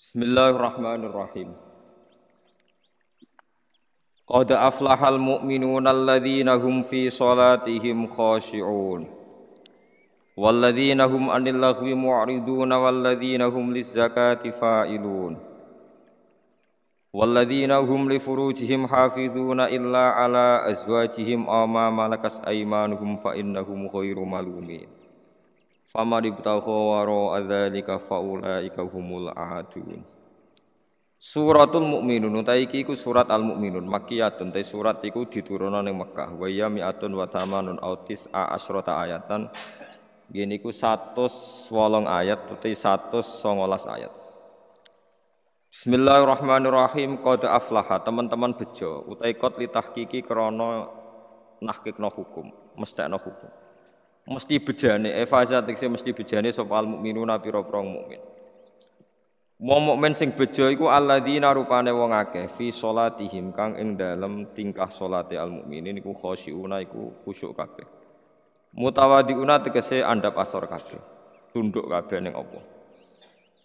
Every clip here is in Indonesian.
بسم الله الرحمن الرحيم قد أفلح المؤمنون الذين هم في صلاتهم خاشعون والذين هم عن اللغو معرضون والذين هم للزكاة فاعلون والذين هم لفروجهم حافظون إلا على أزواجهم أو ما ملكت أيمانهم فإنهم غير ملومين Fama ribtagha wara adzalika faulaika humul ahadun Suratul Mukminun utai iki iku surat Al Mukminun makkiyatun te surat iku diturunna ning Mekah wa ya mi'atun wa tamanun autis a asrota ayatan gini ku 108 ayat uti 119 ayat Bismillahirrahmanirrahim qad aflaha teman-teman bejo utai qad litahqiqi krana nahqiqna hukum mestekna hukum mesti bejane efaza eh, tekse mesti bejane sapa al mukminuna pira mukmin. Wong mukmin sing bejo iku alladzina rupane wong akeh fi salatihim kang ing dalem tingkah salate al mukminin iku khosyiuna iku khusyuk kabeh. Mutawadiuna tegese andap asor kabeh. Tunduk kabeh ning apa.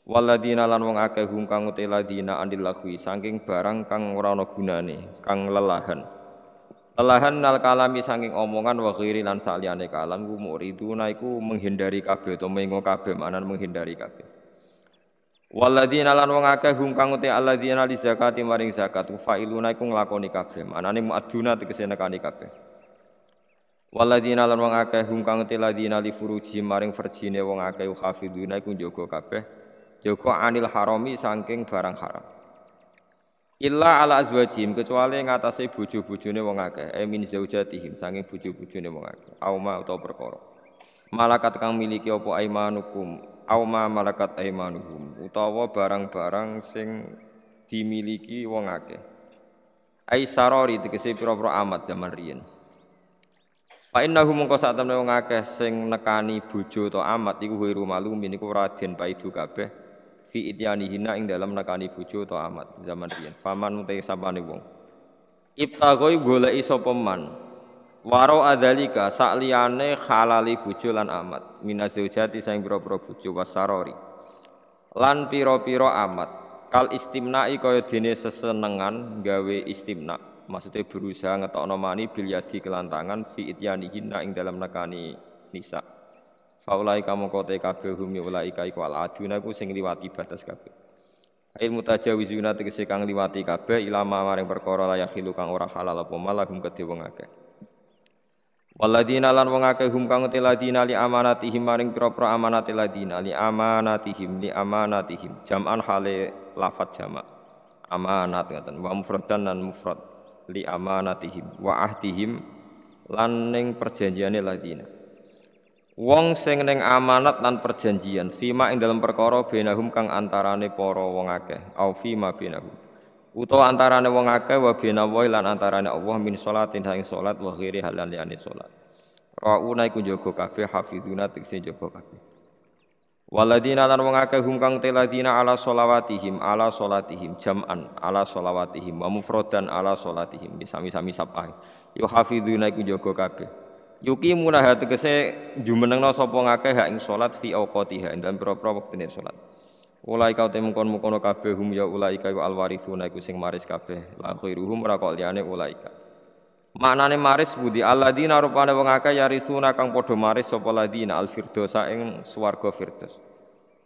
Waladina lan wong akeh hum kang uteladina andil sangking saking barang kang ora ana gunane, kang lelahan. Lelahan nal kalami sanging omongan wa ghairi lan saliyane kalam ku muriduna naiku menghindari kabeh utawa mengo kabeh manan menghindari kabeh. Walladzina lan wong akeh hum kang uti alladzina li zakati maring zakat failuna iku nglakoni kabeh manane muaduna tegese nekani kabeh. Walladzina lan wong akeh hum kang uti alladzina li furuji maring verjine wong akeh hafiduna iku njogo kabeh. Joko anil harami saking barang haram. Illa ala azwajim kecuali ngatasi bojo-bojone wong akeh, e min zaujatihim saking bojo-bojone wong akeh. Au ma utawa perkara. Malakat kang miliki apa aimanukum, auma ma malakat aimanuhum utawa barang-barang sing dimiliki wong akeh. Ai sarori tegese pira-pira amat zaman riyen. Fa innahu mungko sak temne wong akeh sing nekani bojo utawa amat iku wiru malumin iku raden paidu kabeh fi ityani hina ing dalam nakani bojo atau amat zaman biyen faman utai sapane wong ibtagoi boleh sapa man waro adzalika sakliyane halali bojo lan amat minazaujati sing pira-pira bojo wasarori lan piro piro amat kal istimna'i kaya dene sesenengan gawe istimna maksudnya berusaha ngetokno mani bil kelantangan fi ityani hina ing dalam nakani nisa' Faulai kamu kote kabeh humi ulai kai kual aduna ku sing liwati batas kabeh. Ail mutajawizuna tegese kang liwati kabeh ilama maring perkara layak hilu kang ora halal apa malahum kedhe wong akeh. Waladina lan wong akeh hum kang te ladina li amanatihim maring pira-pira amanate ladina li amanatihim li amanatihim jam'an hale lafat jamak amanat ngoten wa mufradan lan mufrad li amanatihim wa ahdihim lan ning perjanjiane ladina Wong sing ning amanat lan perjanjian fima ing dalam perkara benahum kang antarane para wong akeh au fima benahum utawa antarane wong akeh wa benawai lan antarane Allah min salatin ing salat wa ghairi halan liyane salat rauna iku jaga kabeh hafizuna tekse jaga kabeh waladina lan wong akeh hum kang teladina ala solawatihim ala solatihim jam'an ala solawatihim wa mufradan ala solatihim sami-sami sapa yo hafizuna iku jaga kabeh Yuki munaha tegese jumenengno sapa ngakeh hak ing salat fi auqatiha ing dalem pira-pira wektene salat. Ulai kau temu kon mukono kabeh hum ya ulai kau alwarisuna iku sing maris kabeh la khairuhum ora kok liyane ulai ka. Maknane maris budi alladzina rupane wong akeh yarisuna kang padha maris sapa ladina alfirdosa ing swarga firdos.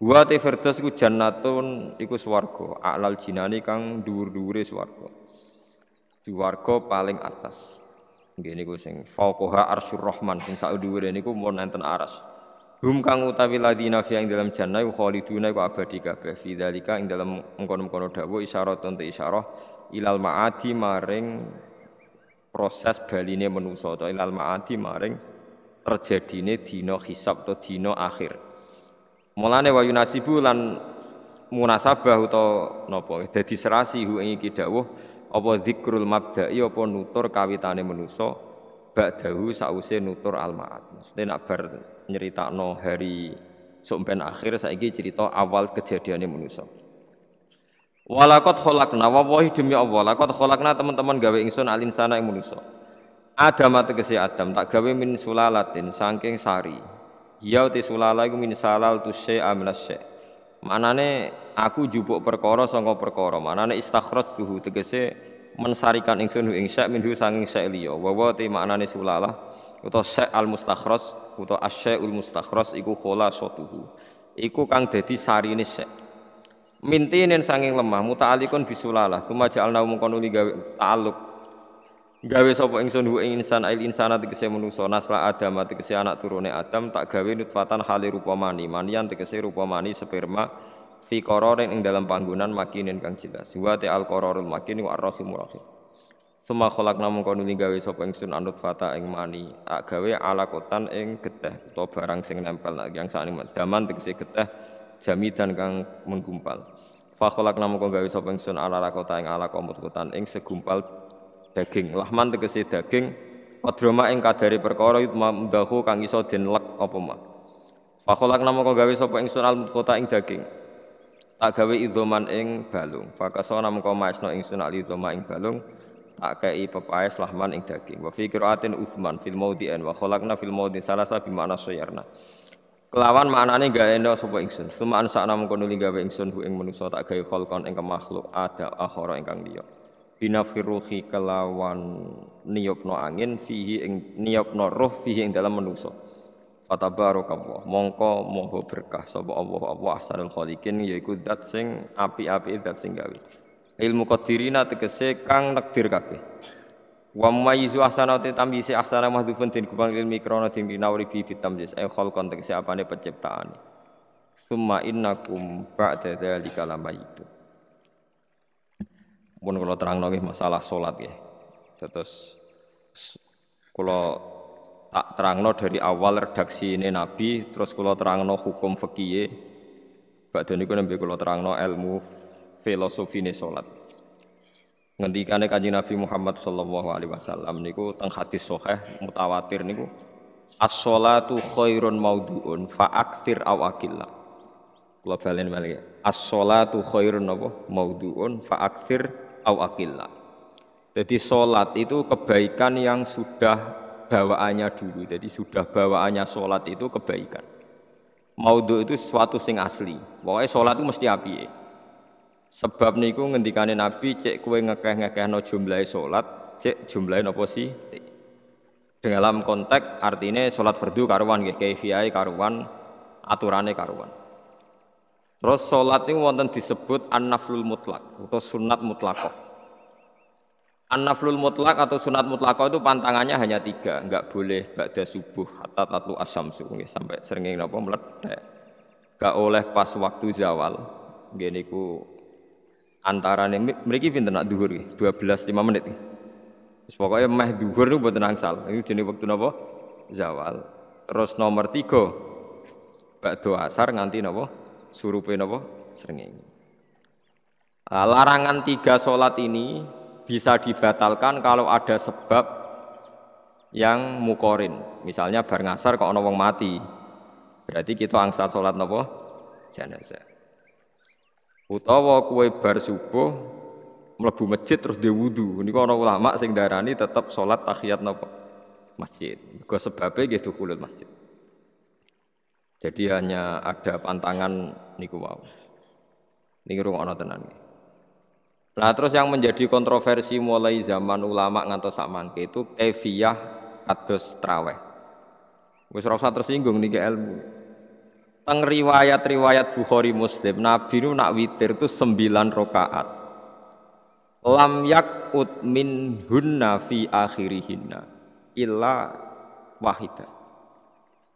Wa te firdos iku jannatun iku swarga, alal jinani kang dhuwur-dhuwure swarga. Swarga paling atas. Gini gue sing fauqaha arsyur rahman sing sak dhuwure niku mun nenten aras. Hum kang utawi ladina fi ing dalam jannah wa khaliduna iku abadi kabeh fi dalika ing dalam engkono-engkono dawuh isyaratun te isyarah ilal maadi maring proses baline manusa ta ilal maadi maring terjadine dino hisab atau dino akhir. Mulane wa yunasibu lan munasabah utawa nopo. dadi serasi hu ing iki apa zikrul mabda'i iya, apa nutur kawitane manusa ba'dahu sause nutur al-maat. maksudnya nak bar nyeritakno hari sumpen akhir saiki cerita awal kejadiannya manusa Walakot kholakna wawahi demi Allah Lakot kholakna teman-teman gawe ingsun alin sana yang manusia Adam tegesi Adam tak gawe min sulalatin sangking sari Yauti sulala iku min salal tu syai'a Manane aku jupuk perkara sangka perkara. Manane istakhrajtuhu tegese mensarikan ingsun ing syek minhu sanging syek liya. Wa te maknane sulalah utawa syek al mustakhraj utawa asyaul mustakhraj iku khulasatuhu. Iku kang dadi sarine syek. Mintinen sanging lemah muta'alikun bisulalah. Suma ja'alna mung kono gawe ta'alluq Gawe sapa ingsun hu ing insan ail insana tegese menungso nasla Adam tegese anak turune Adam tak gawe nutfatan hale rupa mani. Manian tegese rupa mani sperma fi qararin ing dalam panggonan makinin kang jelas. Wa ta al qararul makin wa arrahimur rahim. Suma kholak namung kono gawe sapa ingsun anut fata ing mani. Tak gawe alakotan ing getah utawa barang sing nempel yang sakne daman tegese getah jamitan kang menggumpal. Fakholak namung gawe sapa ingsun ala eng ing ala komutan ing segumpal daging lahman tegese daging kodroma ing kadari perkara yutmamdahu kang iso denlek apa ma fakolak nama kau gawe sopo ingsun al kota ing daging tak gawe idoman ing balung fakasona mengko maesno ingsun al idzoma ing balung tak kei pepaes lahman ing daging wa fi qiraatin Utsman fil maudhi'an wa khalaqna fil salasa bi ma'na sayarna kelawan maknane gawe endo sapa ingsun suma an sakna mengko nuli gawe ingsun hu ing manusa tak gawe khalqan ing kemakhluk ada akhara ingkang liya binafiruhi firuhi kelawan niyopno angin fihi ing niyopno roh fihi ing dalam manusa fatabarakallah mongko moho berkah sobo Allah Allah asalul khaliqin yaiku dat sing api-api dat sing gawe ilmu qadirina tegese kang nakdir kabeh wa asana ahsanati tamyisi asana mahdhufun din kubang ilmi krana din binawri bi kontek se apa tegese apane ani summa innakum ba'da dzalika lamayitun pun kalau terang lagi masalah sholat ya. Terus kalau tak terangno dari awal redaksi ini Nabi, terus kalau terangno hukum fikih, Pak Doni kalau kalau terangno ilmu filosofi ini sholat. Ngendikane kanjeng Nabi Muhammad sallallahu alaihi wasallam niku teng hadis sahih mutawatir niku as solatu khairun maudhu'un fa aktsir aw aqilla. Kula balen as solatu khairun apa maudhu'un fa aktsir au akilla. Jadi sholat itu kebaikan yang sudah bawaannya dulu. Jadi sudah bawaannya sholat itu kebaikan. Maudhu itu suatu sing asli. Pokoknya sholat itu mesti api. Sebab niku ngendikane Nabi cek kue ngekeh ngekeh no jumlahi sholat, cek jumlahi nopo sih. Dalam konteks artinya sholat fardu karuan, kayak karuan, aturannya karuan. Terus sholat ini wonten disebut an-naflul mutlak atau sunat mutlakoh. An-naflul mutlak atau sunat mutlakoh itu pantangannya hanya tiga, nggak boleh ba'da subuh atau tatlu asam asamsu sampai sering apa meledak. Gak oleh pas waktu zawal. Gini ku antara nih, mereka pinter nak duhur, belas lima menit. Terus pokoknya meh duhur itu buat nangsal. Ini jenis waktu apa? Zawal. Terus nomor tiga, ba'da asar nganti apa? surupe napa srengenge. Larangan tiga sholat ini bisa dibatalkan kalau ada sebab yang mukorin. Misalnya bar ngasar kok ana wong mati. Berarti kita angsa sholat napa? Jenazah. Utawa kue bar subuh mlebu masjid terus dia wudu. Niku ana ulama sing darani tetap sholat tahiyat napa? Masjid. Iku sebabnya gitu kulit masjid. Jadi hanya ada pantangan niku wau. Niki ana tenan Nah, terus yang menjadi kontroversi mulai zaman ulama ngantos sak mangke itu kaifiyah kados traweh. Wis ora usah tersinggung niki ilmu. Teng riwayat-riwayat Bukhari Muslim, Nabi nu nak witir itu sembilan rakaat. Lam yak min hunna fi akhirihinna illa wahidah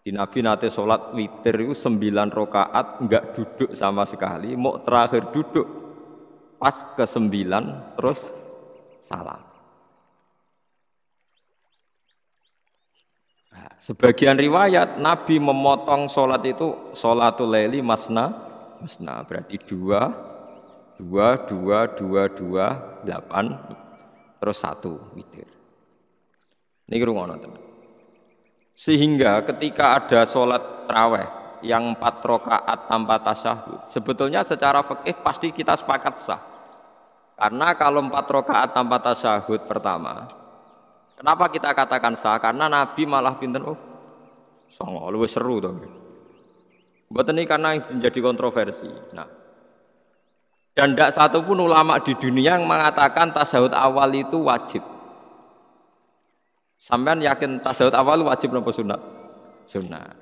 di Nabi nate sholat witir itu sembilan rokaat nggak duduk sama sekali, mau terakhir duduk pas ke sembilan terus salah. Nah, sebagian riwayat Nabi memotong sholat itu sholatul leli masna masna berarti dua dua dua dua dua delapan terus satu witir. Ini kerungono teman. Sehingga ketika ada sholat traweh yang empat rokaat tanpa tasyahud, sebetulnya secara fikih pasti kita sepakat sah. Karena kalau empat rokaat tanpa tasyahud pertama, kenapa kita katakan sah? Karena Nabi malah pinter, oh, songo, lebih seru tuh. Buat ini karena menjadi kontroversi. Nah, dan tidak satu pun ulama di dunia yang mengatakan tasyahud awal itu wajib. Sampean yakin tasawuf awal wajib nopo sunat? Sunat.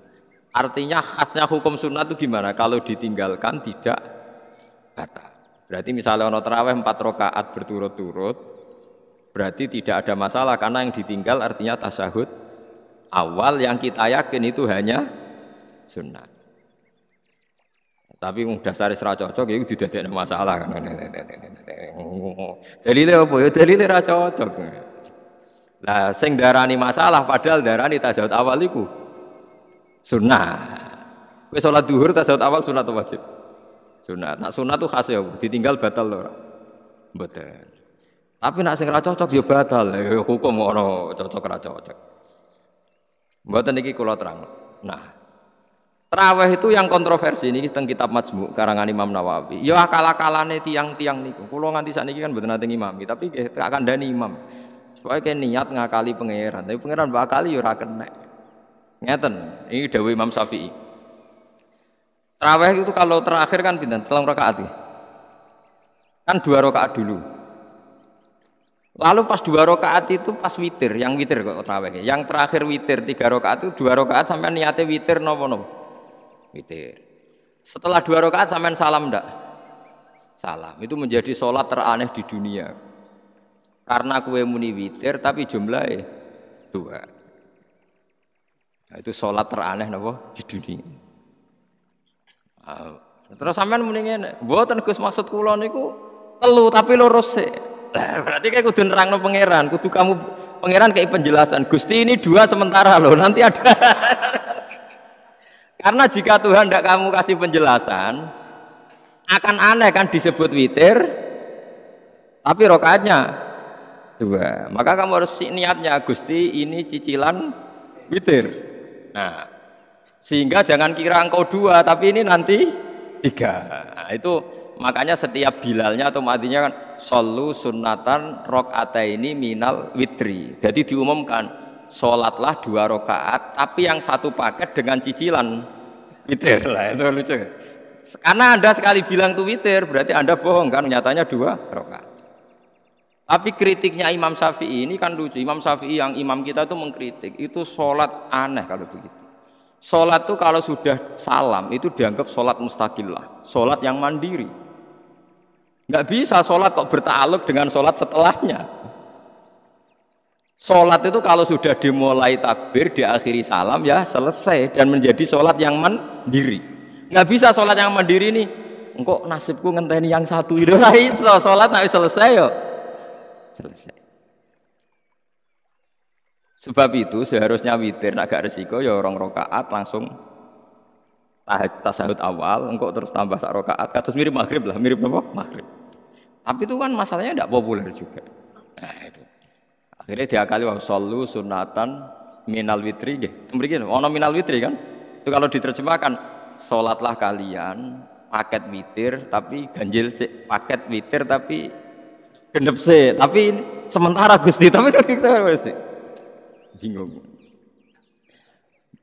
Artinya khasnya hukum sunat itu gimana? Kalau ditinggalkan tidak batal. Berarti misalnya ono teraweh empat rokaat berturut-turut, berarti tidak ada masalah karena yang ditinggal artinya tasahud awal yang kita yakin itu hanya sunat. Tapi wong dasare ra cocok tidak ya ada masalah kan. Dalile opo? Ya dalile ra cocok. Lah sing darani masalah padahal darani tasawuf awal iku sunnah. Kowe salat duhur tasawuf awal sunnah atau wajib? sunnah Nak sunnah tuh khas ya, ditinggal batal lho betul Tapi nak sing ra cocok ya batal. Ya, ya hukum ono cocok ra cocok. Mboten niki kula terang. Nah, Traweh itu yang kontroversi ini tentang kitab Majmu karangan Imam Nawawi. Ya akal-akalane tiang-tiang niku. Kula nganti sakniki kan mboten nate imam, tapi akan dani imam. Soalnya kayak niat ngakali pangeran, tapi pangeran bakal yura kena. Ngeten, ini Dewi Imam Syafi'i. Traweh itu kalau terakhir kan bintang telung rakaat ya. Kan dua rakaat dulu. Lalu pas dua rakaat itu pas witir, yang witir kok traweh. Ya? Yang terakhir witir tiga rakaat itu dua rakaat sampai niatnya witir nopo nopo. Witir. Setelah dua rakaat sampai salam ndak? Salam itu menjadi sholat teraneh di dunia. Karena kue muni witir tapi jumlahnya dua. Nah, itu sholat teraneh napa di dunia. Uh, terus sampean mendingin, buatan Gus maksud kula niku telu tapi lurus sih. Nah, berarti kayak kudu nerangno pangeran, kudu kamu pangeran kayak penjelasan. Gusti ini dua sementara loh, nanti ada. Karena jika Tuhan tidak kamu kasih penjelasan, akan aneh kan disebut witir, tapi rokaatnya dua. Maka kamu harus niatnya Gusti ini cicilan witir. Nah, sehingga jangan kira engkau dua, tapi ini nanti tiga. Nah, itu makanya setiap bilalnya atau matinya kan solu sunatan rok ini minal witri. Jadi diumumkan sholatlah dua rokaat, tapi yang satu paket dengan cicilan witir lah itu lucu. Karena anda sekali bilang tuh witir, berarti anda bohong kan? Nyatanya dua rokaat. Tapi kritiknya Imam Syafi'i ini kan lucu. Imam Syafi'i yang imam kita itu mengkritik. Itu sholat aneh kalau begitu. Sholat itu kalau sudah salam itu dianggap sholat mustaqillah. Sholat yang mandiri. Nggak bisa sholat kok bertaluk dengan sholat setelahnya. Sholat itu kalau sudah dimulai takbir, diakhiri salam ya selesai. Dan menjadi sholat yang mandiri. Nggak bisa sholat yang mandiri ini, Engkau nasibku ngenteni yang satu itu. Nah iso, sholat nggak selesai ya selesai. Sebab itu seharusnya witir agak gak resiko ya orang rokaat langsung tasahud awal engkau terus tambah sak rokaat terus mirip maghrib lah mirip apa maghrib tapi itu kan masalahnya tidak populer juga nah itu akhirnya diakali wah solu sunatan minal witri gitu Begini, ono minal witri kan itu kalau diterjemahkan sholatlah kalian paket witir tapi ganjil paket witir tapi gendep sih tapi sementara Gusti tapi kita masih bingung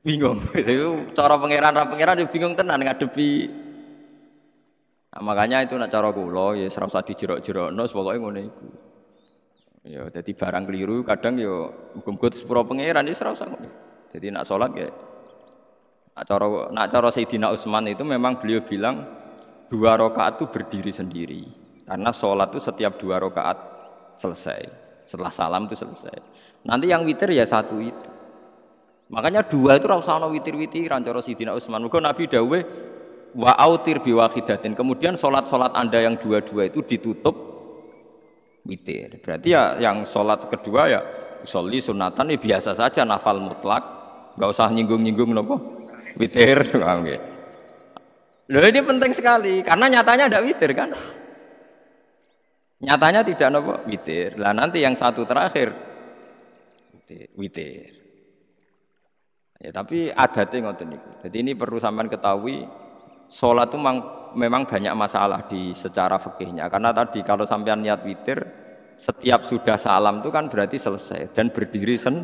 bingung itu cara pangeran ra pangeran yo bingung tenan ngadepi nah, makanya itu nak cara kula ya ora usah dijerok-jerokno pokoke ngene iku ya jadi barang keliru kadang yo ya, hukum-hukum muga sepuro pangeran ya ora usah jadi nak sholat ya nak cara nak cara Sayyidina Utsman itu memang beliau bilang dua rakaat itu berdiri sendiri karena sholat itu setiap dua rakaat selesai. Setelah salam itu selesai. Nanti yang witir ya satu itu. Makanya dua itu rasa ana witir-witiran cara Sidina usman Muga Nabi dawe wa autir biwakidatin Kemudian sholat-sholat Anda yang dua-dua itu ditutup witir. Berarti ya yang sholat kedua ya sholli sunatan ya biasa saja nafal mutlak. Gak usah nyinggung-nyinggung nopo witir. Loh ini penting sekali karena nyatanya ada witir kan. Nyatanya tidak nopo witir. Lah nanti yang satu terakhir witir. Ya tapi ada ngoten niku. Jadi ini perlu sampean ketahui sholat itu memang, memang banyak masalah di secara fikihnya. Karena tadi kalau sampean niat witir setiap sudah salam itu kan berarti selesai dan berdiri sen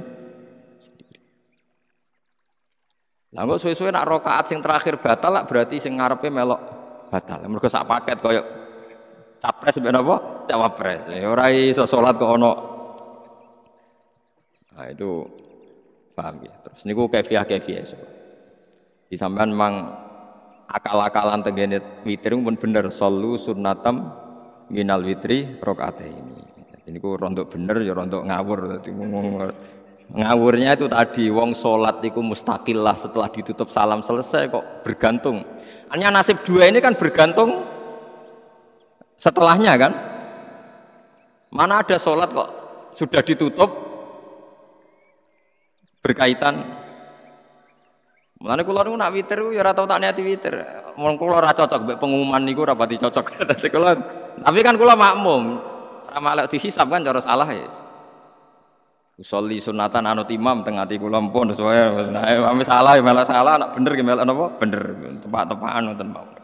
Lah kok suwe-suwe nak rokaat sing terakhir batal lah berarti sing ngarepe melok batal. Mergo sak paket koyok capres mbek napa cawapres ya, ora iso salat kok ono nah itu paham ya terus niku kefiah kefiah so. di sampean mang akal-akalan tenggene witir pun bener solu sunnatam minal witri rokaat ini jadi niku rontok bener ya rontok ngawur ngawurnya itu tadi wong sholat itu mustaqilah setelah ditutup salam selesai kok bergantung hanya nasib dua ini kan bergantung setelahnya kan mana ada sholat kok sudah ditutup berkaitan Mulane kula niku nak witir ya ora tau tak niati witir. Wong kula ora cocok mbek pengumuman niku ora pati cocok. Dadi kula tapi kan kula makmum. Ora malah dihisab kan cara salah ya. Usolli sunatan anut imam tengah ati kula sesuai soe. Nah, salah ya malah salah, nak bener gimana melok napa? Bener. tempat tepakan ngoten mawon.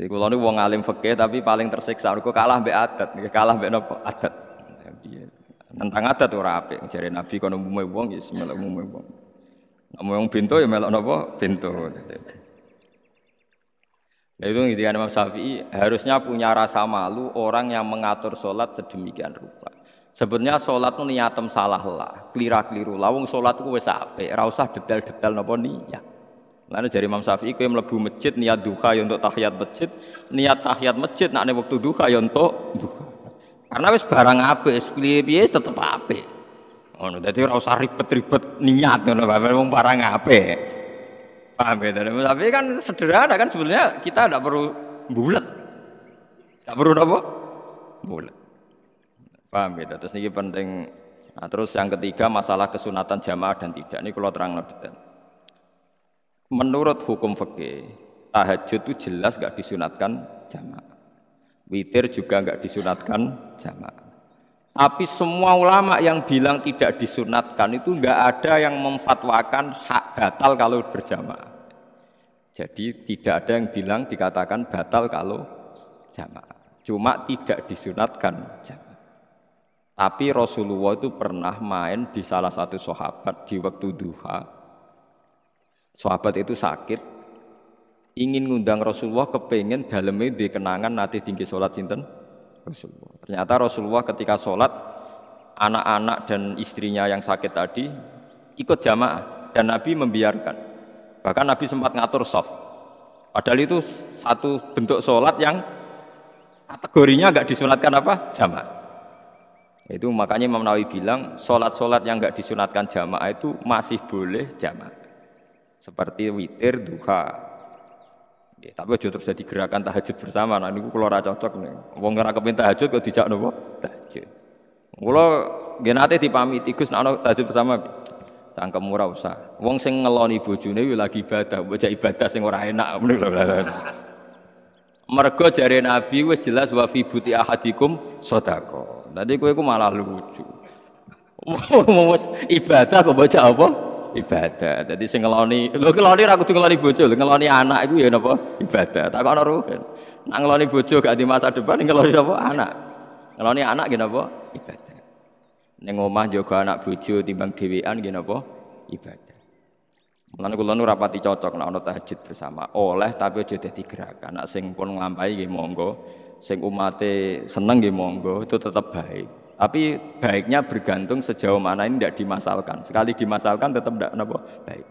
Jadi kalau niku uang alim fakih tapi paling tersiksa aku kalah be adat, kalah be nopo adat. Tentang adat tuh rapi. Cari Nabi kono umume wong ya melok mau uang. Nek wong pintu ya melok nopo pintu. Nah itu ngintikan Imam Syafi'i harusnya punya rasa malu orang yang mengatur sholat sedemikian rupa. Sebenarnya sholat itu niatem salah lah, kelira keliru Lawung sholat itu wes ape, rausah detail-detail nopo niat. Lalu dari Imam Syafi'i kowe melebu masjid niat duha ya untuk tahiyat masjid, niat tahiyat masjid nak waktu duha ya untuk duha. Karena wes barang apa, wis piye tetap tetep Oh, Ngono dadi harus usah ribet-ribet niat ngono bae barang apa? Paham ya? Tapi kan sederhana kan sebenarnya kita tidak perlu bulat. Tidak perlu apa? Bulat. Paham ya? Terus ini penting. Nah, terus yang ketiga masalah kesunatan jamaah dan tidak. Ini kalau terang detail menurut hukum fikih tahajud itu jelas nggak disunatkan jamak witir juga nggak disunatkan jamak tapi semua ulama yang bilang tidak disunatkan itu nggak ada yang memfatwakan hak batal kalau berjamaah jadi tidak ada yang bilang dikatakan batal kalau jamaah. cuma tidak disunatkan jamaah. tapi Rasulullah itu pernah main di salah satu sahabat di waktu duha Sahabat itu sakit, ingin ngundang Rasulullah kepengen dalamnya dikenangan nanti tinggi sholat sinten Rasulullah. Ternyata Rasulullah ketika sholat anak-anak dan istrinya yang sakit tadi ikut jamaah dan Nabi membiarkan. Bahkan Nabi sempat ngatur soft. Padahal itu satu bentuk sholat yang kategorinya nggak disunatkan apa jamaah. Itu makanya Imam Nawawi bilang sholat-sholat yang nggak disunatkan jamaah itu masih boleh jamaah. Seperti witir, duha. Ya, tapi aja terus jadi gerakan tahajud bersama. Nah ini kalau ora cocok nih. Wong ke kepin tahajud kok dijak nopo? Tahajud. kalau genate di dipamiti Gus nek tahajud bersama tangkem murah usah. Wong sing ngeloni bojone yo lagi ibadah, baca ibadah sing ora enak Mergo jari Nabi wis jelas wa fi buti ahadikum sodako. tadi kowe ku malah lucu. Wong ibadah kok baca apa? ibadah. Jadi sing ngeloni, lho ngeloni ra kudu ngeloni bojo, ngeloni anak iku ya napa ibadah. Tak kono roh. Nak ngeloni bojo gak di masa depan ngeloni apa anak. Ngeloni anak nggih napa ibadah. Ning omah jaga anak bojo timbang dhewean nggih napa ibadah. Mulane kula nu rapati cocok nek ana tahajud bersama. Oleh tapi aja dadi gerakan. Nek sing pun nglampahi nggih monggo, sing umate seneng nggih monggo, itu tetap baik. Tapi baiknya bergantung sejauh mana ini tidak dimasalkan. Sekali dimasalkan tetap tidak apa baik.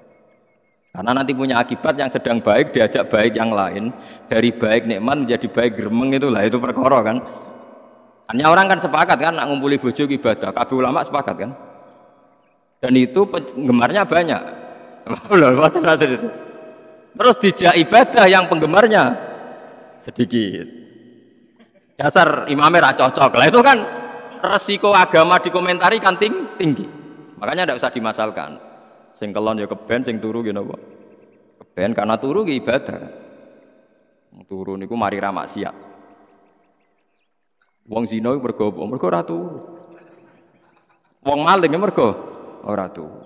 Karena nanti punya akibat yang sedang baik diajak baik yang lain dari baik nikmat menjadi baik geremeng itulah itu perkara kan. Hanya orang kan sepakat kan nak ngumpuli bojo ibadah. Kabeh ulama sepakat kan. Dan itu penggemarnya banyak. Terus dijak ibadah yang penggemarnya sedikit. Dasar imamnya cocok lah itu kan resiko agama dikomentari kan tinggi. Makanya tidak usah dimasalkan. Sing kelon ya keben, sing turu gitu ya apa? Keben karena turu ya ibadah. Turu niku mari ramak siap. Wong zina mergo apa? Mergo ora turu. Wong maling ya mergo ora turu.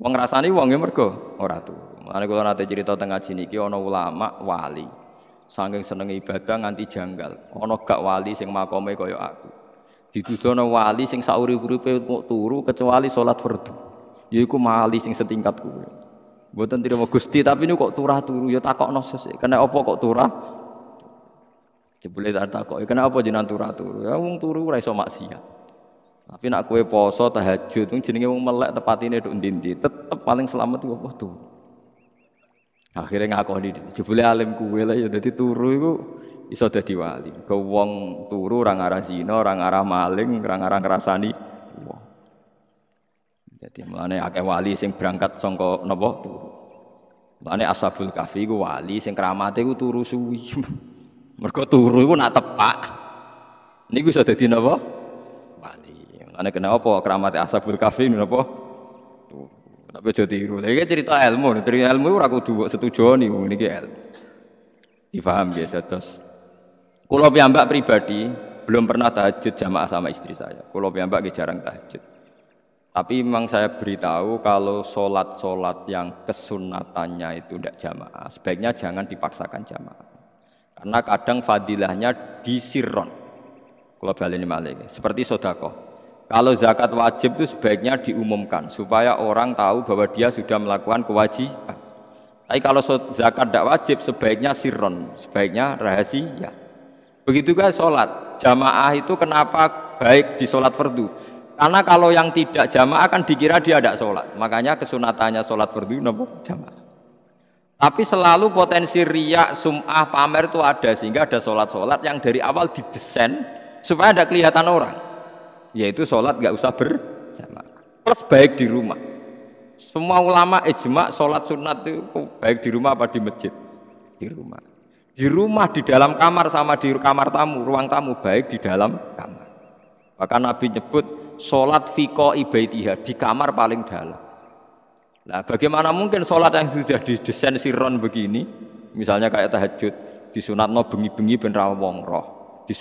Wong rasani wong ya mergo ora turu. Mulane kula nate cerita tengah sini, niki ana ulama wali saking senenge ibadah nganti janggal. Ono gak wali sing makome kaya aku. Didudono wali sing saurip-uripe turu kecuali salat fardu. Yaiku wali sing setingkat kuwe. Mboten trimo Gusti, tapi ini kok turah turu ya takokno sesuk. Kena apa kok turah? Jebule tak takok, kena apa jenengan turah turu? Ya wong turu ora iso maksiat. Tapi nak kue poso tahajud, jenenge wong melek tepatine tok ndi-ndi, tetep paling selamat kok tuh. Akhirnya ngakoni jebule alim kuwe lah ya dadi turu iku iso dadi wali. Ke wong turu ora ngarah zina, ora ngarah maling, ora ngarah ngrasani wong. Dadi mlane akeh wali sing berangkat saka napa turu. Mlane Ashabul Kahfi iku wali sing kramate iku turu suwi. Mergo turu iku nak tepak. Niku iso dadi napa? Wali. Mlane kena apa kramate Ashabul Kahfi napa? Tapi aja tiru. Iki cerita ilmu, dari ilmu aku dua setuju ini ke ilmu. Difaham ya Terus. Kalau piyambak pribadi belum pernah tahajud jamaah sama istri saya. Kula piyambak jarang tahajud. Tapi memang saya beritahu kalau sholat-sholat yang kesunatannya itu tidak jamaah, sebaiknya jangan dipaksakan jamaah. Karena kadang fadilahnya disirron. Kalau balik ini malik, seperti sodako. Kalau zakat wajib itu sebaiknya diumumkan supaya orang tahu bahwa dia sudah melakukan kewajiban. Tapi kalau zakat tidak wajib sebaiknya sirron, sebaiknya rahasia. Begitu juga sholat jamaah itu kenapa baik di sholat fardu? Karena kalau yang tidak jamaah akan dikira dia tidak sholat. Makanya kesunatannya sholat fardu nomor jamaah. Tapi selalu potensi riak, sum'ah, pamer itu ada sehingga ada sholat-sholat yang dari awal didesain supaya ada kelihatan orang yaitu sholat nggak usah berjamaah plus baik di rumah semua ulama ijma sholat sunat itu baik di rumah apa di masjid di rumah di rumah di dalam kamar sama di kamar tamu ruang tamu baik di dalam kamar bahkan Nabi nyebut sholat fiko ibaitiha di kamar paling dalam nah bagaimana mungkin sholat yang sudah didesain siron begini misalnya kayak tahajud no bengi-bengi ben roh wong roh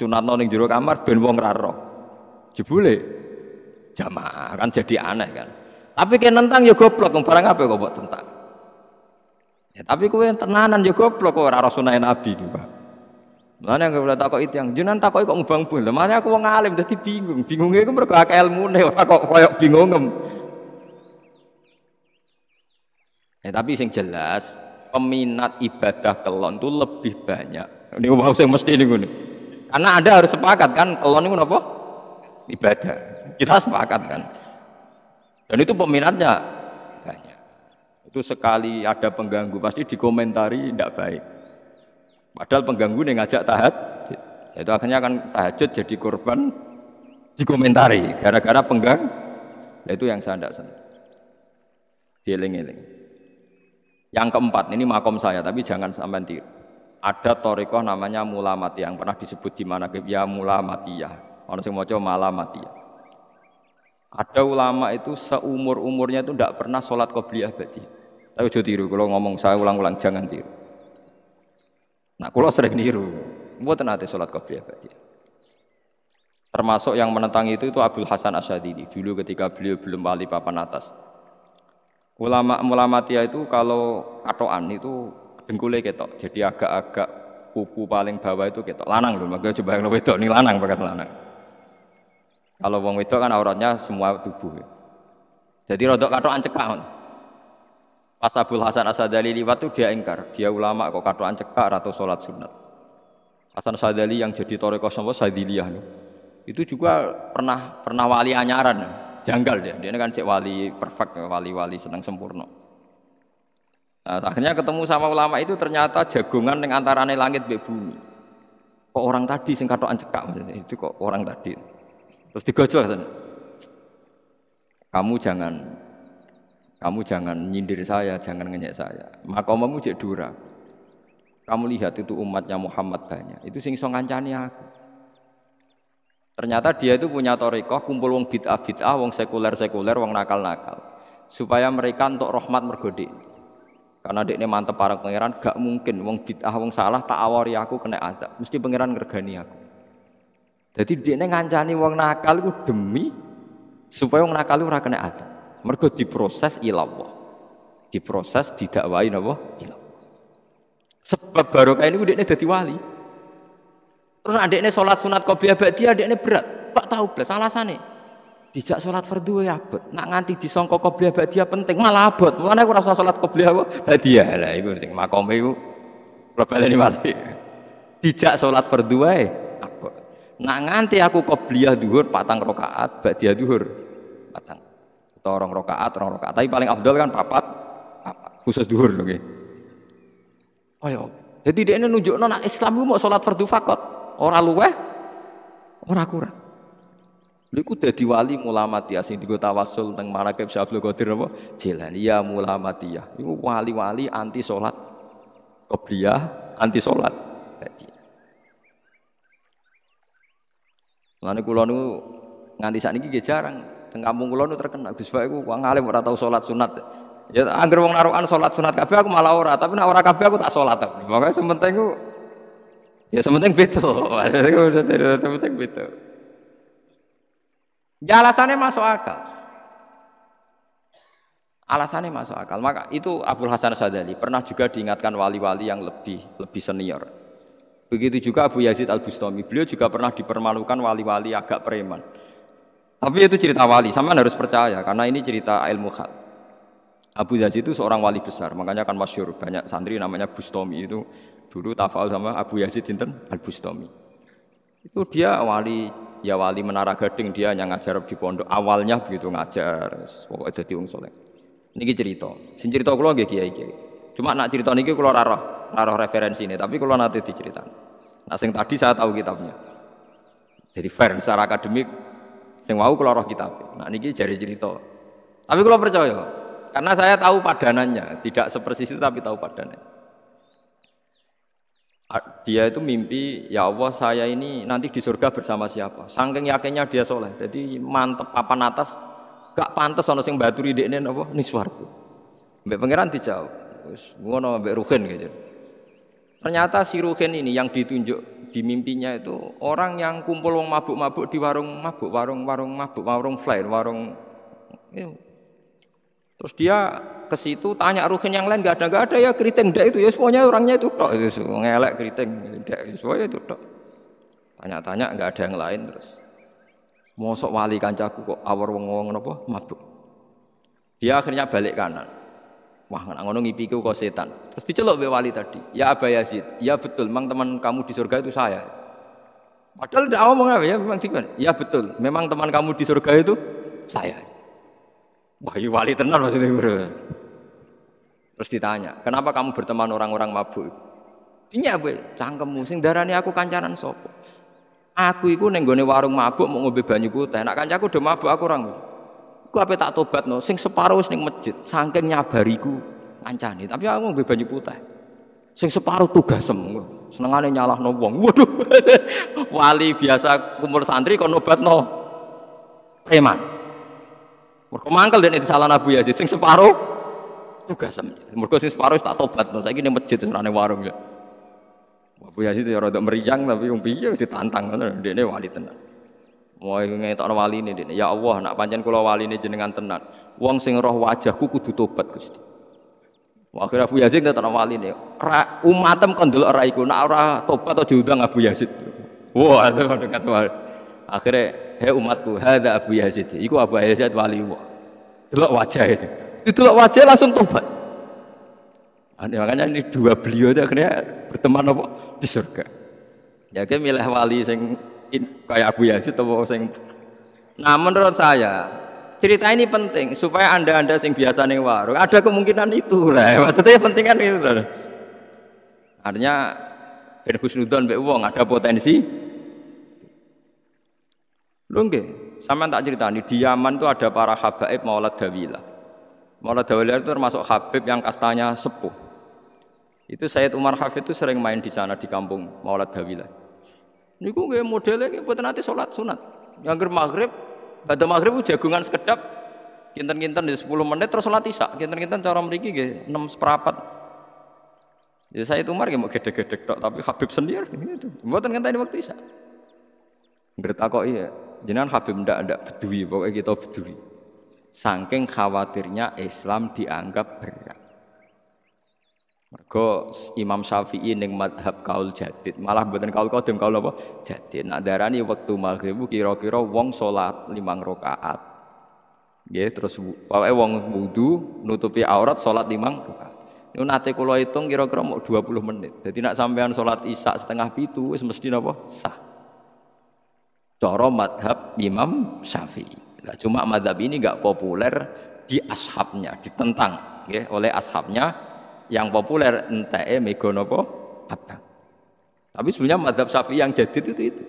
no ning jero kamar ben wong roh Jebule jamaah kan jadi aneh kan. Tapi kayak nentang ya goblok, barang apa kok buat tentang. Ya, tapi kue yang tenanan ya goblok kok sunain sunah nabi gitu. Mana yang boleh takut itu yang junan takut kok ngubang pun. Lemahnya aku mau ngalim jadi bingung. Bingungnya aku berbagai ilmu nih, orang kok koyok bingung. Ya, tapi yang jelas peminat ibadah kelon itu lebih banyak. Ini bahas saya mesti ini gue. Karena ada harus sepakat kan kelon itu apa? ibadah. Kita sepakat kan. Dan itu peminatnya banyak. Itu sekali ada pengganggu pasti dikomentari tidak baik. Padahal pengganggu yang ngajak tahat, itu akhirnya akan tahajud jadi korban dikomentari gara-gara penggang. Itu yang saya tidak senang. Dieling-eling. Yang keempat, ini makom saya, tapi jangan sampai tiru. Ada torikoh namanya mulamati yang pernah disebut di mana ya mulamatiyah Orang sing maca malam mati. Iya. Ada ulama itu seumur umurnya itu tidak pernah sholat qabliyah badi. Tapi aja tiru, kalau ngomong saya ulang-ulang jangan tiru. Nah, kalau sering niru, buat nanti sholat qabliyah badi. Termasuk yang menentang itu itu Abdul Hasan Asyadidi Dulu ketika beliau belum wali papan atas. Ulama dia itu kalau katoan itu dengkulnya ketok. Jadi agak-agak pupu paling bawah itu ketok. Lanang loh, Maka coba yang lebih ini lanang, pakai lanang. Kalau wong wedok kan auratnya semua tubuh. Jadi rodok katoan cekak. Pas Abdul Hasan Asadali liwat tuh dia ingkar. dia ulama kok katoan cekak atau sholat sunat. Hasan Asadali yang jadi toreko semua Sadiliyah nih. Itu juga pernah pernah wali anyaran janggal dia. Dia kan cek wali perfect, ya, wali-wali senang sempurna. Nah, akhirnya ketemu sama ulama itu ternyata jagongan yang antarane langit be bumi. Kok orang tadi sing katok ancekak itu kok orang tadi. Terus digojok kan. Kamu jangan kamu jangan nyindir saya, jangan ngenyek saya. Maka Makomamu jek dura. Kamu lihat itu umatnya Muhammad banyak. Itu sing song ngancani aku. Ternyata dia itu punya torekoh, kumpul wong bid'ah bid'ah, wong sekuler sekuler, wong nakal nakal, supaya mereka untuk rahmat mergodi. Karena dek mantep para pangeran, gak mungkin wong bid'ah wong salah tak awari aku kena azab, mesti pangeran ngergani aku. Jadi dia ngancani uang nakal itu demi supaya uang nakal itu rakenya atas. Mereka diproses ilallah. Diproses didakwai awah Ilallah. Sebab barokah ini dia jadi wali. Terus adiknya sholat sunat kopi abad dia adiknya berat. Tak tahu salah sana. Dijak sholat fardhu ya abot. Nak nganti disongko kopi abad dia penting malah abot. Mulanya aku rasa sholat kopi abad dia lah. Ibu penting. Makombe ibu. Kalau ini malah. Dijak sholat fardhu ya. Nah nganti aku qobliyah duhur patang rokaat, dia duhur patang. Atau orang rokaat, orang rokaat. Tapi paling abdul kan papat, papat. Khusus duhur. Okay. Oh ya. Jadi dia ini nunjuk nona Islam gue mau sholat fardu fakot. Orang luweh, orang kurang. Liku dadi wali mulamatiah sing digo tawasul teng Marakib Syekh Abdul Qadir apa? Jilania ya Iku wali-wali anti salat qobliyah, anti salat Lalu kulo nu nganti ini nggih jarang teng kampung kulo nu terkenal Gus Pak iku wong alim ora sunat. Ya angger wong naruhan sholat sunat kafe. aku malah ora, tapi nak ora kafe aku tak sholat. Makanya sementing gua ya sementing betul. sementing betul. Ya alasannya masuk akal. Alasannya masuk akal. Maka itu Abdul Hasan Sadali pernah juga diingatkan wali-wali yang lebih lebih senior. Begitu juga Abu Yazid Al-Bustami. Beliau juga pernah dipermalukan wali-wali agak preman. Tapi itu cerita wali, sama harus percaya karena ini cerita ilmu hal. Abu Yazid itu seorang wali besar, makanya kan masyur banyak santri namanya Bustami itu dulu tafal sama Abu Yazid Jinten Al-Bustami. Itu dia wali ya wali menara gading dia yang ngajar di pondok awalnya begitu ngajar pokoknya jadi wong soleh niki cerita sing cerita kula nggih kiai kiai cuma nak cerita niki kula rara naruh referensi ini, tapi kalau nanti diceritakan. Nah, sing tadi saya tahu kitabnya. Jadi fair secara akademik, sing mau kalau roh kitab. Nah, niki jari cerita. Tapi kalau percaya, karena saya tahu padanannya, tidak sepersis itu tapi tahu padanannya. Dia itu mimpi, ya Allah saya ini nanti di surga bersama siapa? Sangking yakinnya dia soleh, jadi mantep papan atas, gak pantas orang sing baturi dekne ini ning swarga. Mbek pangeran dijawab. ngono Mbak ruhin gitu. Ternyata si Ruhin ini yang ditunjuk di mimpinya itu orang yang kumpul wong mabuk-mabuk di warung mabuk, warung-warung mabuk, warung flyer, warung ya. Terus dia ke situ tanya Ruhin yang lain gak ada gak ada ya keriting ndak itu ya semuanya orangnya itu tok itu ngelek keriting itu ya, semuanya itu tok. Tanya-tanya gak ada yang lain terus. Mosok wali kancaku kok awor wong-wong napa mabuk. Dia akhirnya balik kanan. Wah, ngono ngipiku kok setan. Terus diceluk be wali tadi. Ya Aba Yazid, ya betul, memang teman kamu di surga itu saya. Padahal tidak ngomong apa ya, memang tiba. Ya betul, memang teman kamu di surga itu saya. Wah, ya wali tenar maksudnya bro. Terus ditanya, kenapa kamu berteman orang-orang mabuk? Dinya apa? Cangkemmu, musing. darani aku kancaran sopo. Aku itu nenggone warung mabuk mau ngombe banyu putih. Nak kancaku udah mabuk aku orang. Ku apa tak tobat no, sing separuh sing masjid, saking nyabariku ngancani. Tapi aku nggak banyu putih. Sing separuh tugas semua. seneng Senengane nyalah no wong. Waduh, wali biasa kumur santri kok nobat no. Preman. Mereka mangkel dan itu salah Nabi Yazid. Sing separuh tugas semua. Mereka sing separuh tak tobat no. Saya gini masjid serane warung ya. Abu Yazid ya rada meriang tapi yang piye ditantang kan dia ini wali tenang. Mau ngetokno ini ini, Ya Allah, nak pancen wali ini jenengan tenan. Wong sing roh wajahku kudu tobat Gusti. Wah, akhirnya Abu Yazid tetap wali ini. Ra, umatem kondol raiku, nak ora tobat atau diundang Abu Yazid. Wah, itu kau dekat wali. Akhirnya, he umatku, ada Abu Yazid. Iku Abu Yazid wali wa. Delok wajah itu. Didelok wajah langsung tobat. Nah, makanya ini dua beliau itu akhirnya berteman apa di surga. Ya, milih wali sing kayak Abu Yazid atau sing Nah, menurut saya cerita ini penting supaya anda-anda sing biasa nih warung ada kemungkinan itu lah. Maksudnya penting kan itu. Artinya ben husnudon mbek wong ada potensi. Lho sama sama tak ceritani di Yaman tuh ada para habaib Maulad Dawila. Maulad Dawila itu termasuk habib yang kastanya sepuh. Itu Sayyid Umar Hafid itu sering main di sana di kampung Maulad Dawila. Niku nggih modele nggih mboten nanti sholat sunat. Yang ger maghrib, ada maghrib jagungan sekedap kinten-kinten di sepuluh menit terus salat isya. Kinten-kinten cara mriki nggih enam seperempat. Ya saya itu mar mau gede-gede tok tapi Habib sendiri gitu. Mboten ngenteni waktu isya. kok iya, jenengan Habib ndak ndak bedui, pokoknya kita bedui. Saking khawatirnya Islam dianggap berat. Mergo Imam Syafi'i ning madhab kaul jadid, malah mboten kaul kodim kaul apa? Jadid. Nak darani wektu maghrib kira-kira wong salat limang rakaat. Nggih, terus pokoke wong wudu nutupi aurat salat limang rakaat. Ini nate kula hitung kira-kira mau 20 menit. Jadi nak sampean salat isak setengah pitu wis mesti napa? Sah. Cara madhab Imam Syafi'i. Nah, cuma madhab ini enggak populer di ashabnya, ditentang nggih oleh ashabnya yang populer enteke mega napa abang. Tapi sebenarnya madhab Syafi'i yang jadi itu itu.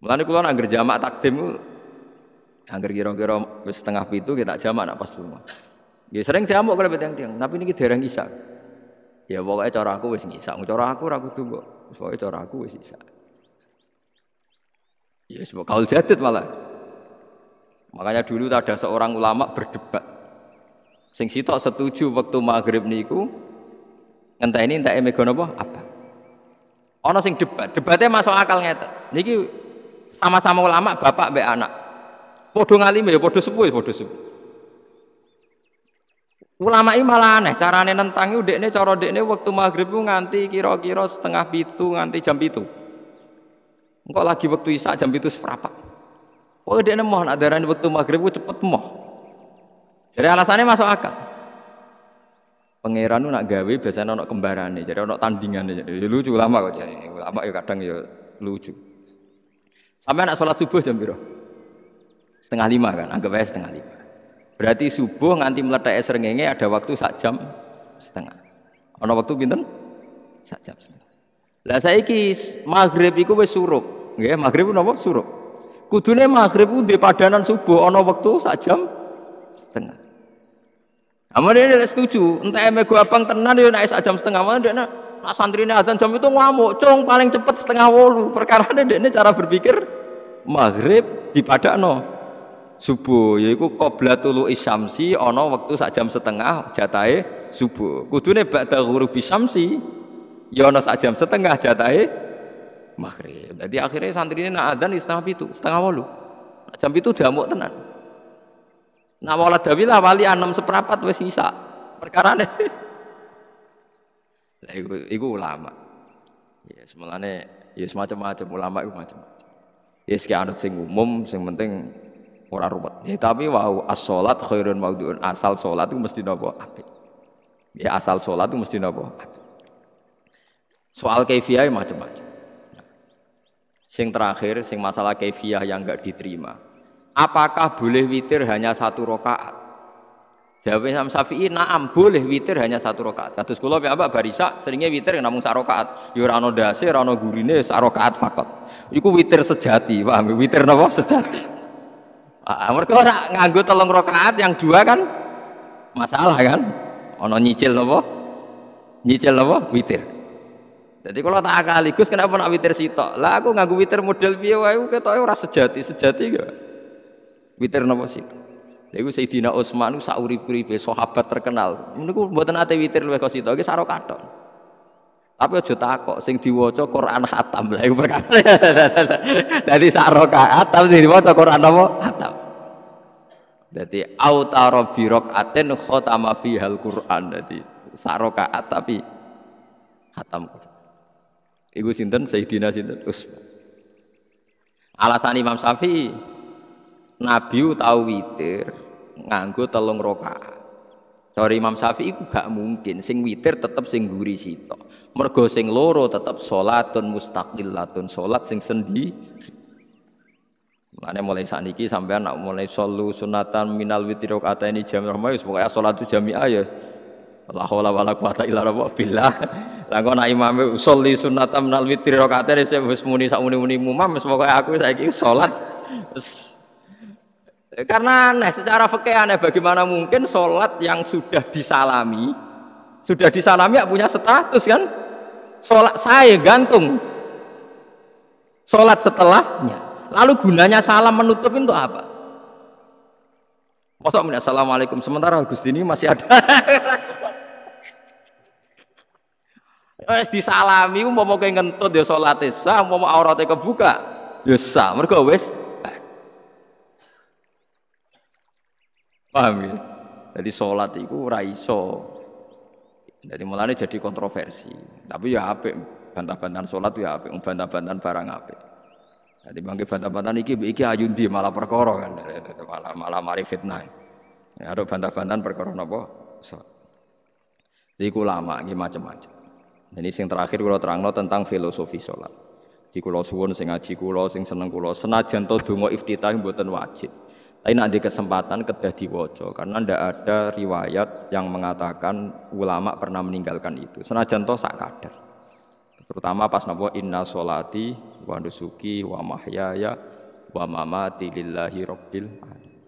Mulane kula nangger jamak takdim nangger kira-kira setengah pintu kita jamak nak pas lunga. Ya sering jamak kalau beteng tiang tapi kita dereng isa. Ya pokoknya cara aku wis ngisak, cara aku ora kudu kok. Pokoknya cara aku wes isa. Ya sebab kalau jadi malah. Makanya dulu ada seorang ulama berdebat Sing sitok setuju waktu maghrib niku ngentah ini entah emego boh apa? Ono sing debat, debatnya masuk akal ngeten. Niki sama-sama ulama bapak be anak. Podo ngalim ya, podo sepuh ya, podo sepuh. Ulama ini malah aneh, carane nentang itu dekne cara nih waktu maghrib itu nganti kira-kira setengah pitu nganti jam pitu. Engkau lagi waktu isak jam pitu seperapat. Oh dekne mohon ada waktu maghrib itu cepet mohon. Jadi alasannya masuk akal. Pangeran nak gawe biasanya kembaran nih, jadi ono tandingannya. Jadi ya lucu lama kok jadi lama ya kadang ya lucu. Sampai anak sholat subuh jam biru setengah lima kan, anggap aja setengah lima. Berarti subuh nganti meletak serengenge ada waktu sak jam setengah. Ono waktu binten Sak jam setengah. Lah ki maghrib iku wes surup. ya maghrib napa surup. Kudune maghrib udah padanan subuh Ono waktu sak jam setengah. Amun dia tidak setuju, entah eme emego abang tenan dia naik jam setengah mana dia nak nak santri ini adzan jam itu ngamuk, cung paling cepet setengah wolu. Perkara dia ini cara berpikir maghrib di no subuh yaitu tulu isyamsi ono waktu sak jam setengah jatai subuh kudune ba'da ghurubi syamsi yo ya ono sak jam setengah jatai maghrib jadi akhirnya santri ini nak adzan ya setengah itu setengah wolu jam itu damuk tenan Nah wala lah wali enam seperempat wis sisa. Perkarane. Nah, iku iku ulama. Ya semulane ya semacam-macam ulama itu macam-macam. Ya sekian anut sing umum sing penting ora ruwet. Ya tapi wau as solat khairun maudzun Asal salat itu mesti nopo Apik. Ya asal salat itu mesti nopo Apik. Soal kaifiah macam-macam. Sing terakhir sing masalah kaifiah yang enggak diterima. Apakah boleh witir hanya satu rokaat? Jawabnya sama Safi'i, "Na'am, boleh witir hanya satu rokaat. Kata sekolah ya abah Barisa seringnya witir yang sarokaat. satu rokaat. Yurano ya dasi, dase, gurine satu rokaat fakot. Iku witir sejati, paham? Witir nopo sejati? Ah, mereka ora tolong tolong rokaat yang dua kan masalah kan? Ono nyicil nopo, Nyicil nopo, Witir. Jadi kalau tak kaligus kenapa nak witir sitok? Lah aku nganggu witir model biawa. Aku ketoke ora sejati, sejati gak? Witir nopo sih? Iku Sayyidina Utsman sauri puri uripe sahabat terkenal. Menurutku buat ate witir luwih kosito iki saro sarokaton. Tapi aja kok? sing diwoco Quran hatam, lah, iku perkara. Saroka hatam, rakaat tapi Quran apa? Khatam. Dadi autara aten khotama fi hal Quran. Jadi Saroka tapi hatam Quran. Ibu sinten Sayyidina sinten Utsman. Alasan Imam Syafi'i Nabi tahu witir nganggo telung roka. Dari Imam Syafi'i itu gak mungkin sing witir tetap sing guri sitok. Mergo sing loro tetap salatun mustaqillatun, sholat sing sendi. Mana mulai saniki sampai anak mulai solu sunatan minal witir rokaat ini jam rahmah semoga pokoke salat jami'ah ya. La haula wala quwata illa billah. Lah imam nak sholli sunatan minal witir rokaat ini saya muni sak muni mumam aku saiki salat wis karena aneh, secara fakih aneh bagaimana mungkin sholat yang sudah disalami, sudah disalami ya punya status kan? Sholat saya gantung, sholat setelahnya. Lalu gunanya salam menutup itu apa? Masa minta assalamualaikum sementara Gusti ini masih ada. Wes disalami umpama kayak ngentut ya sholat ya sah, mau auratnya kebuka, ya mereka wes Paham ya? Jadi sholat itu raiso. Jadi mulanya jadi kontroversi. Tapi ya apa bantah-bantahan sholat ya apa bantah-bantahan barang apa Jadi bangke bantah-bantahan iki iki ayundi malah perkara kan, malah malah mari fitnah. Ya ada bantah-bantahan perkara nopo Sholat. Jadi ulama ini macam-macam. Ini sing terakhir kalau terangno tentang filosofi sholat. Di kulo suwun sing aji kulo sing seneng kulo senajan to dungo iftitah buatan wajib. Tapi nak di kesempatan kedah diwojo karena ndak ada riwayat yang mengatakan ulama pernah meninggalkan itu. Senajan toh sak kader. Terutama pas nabo inna solati wa nusuki wa mahyaya wa mamati lillahi rabbil alamin.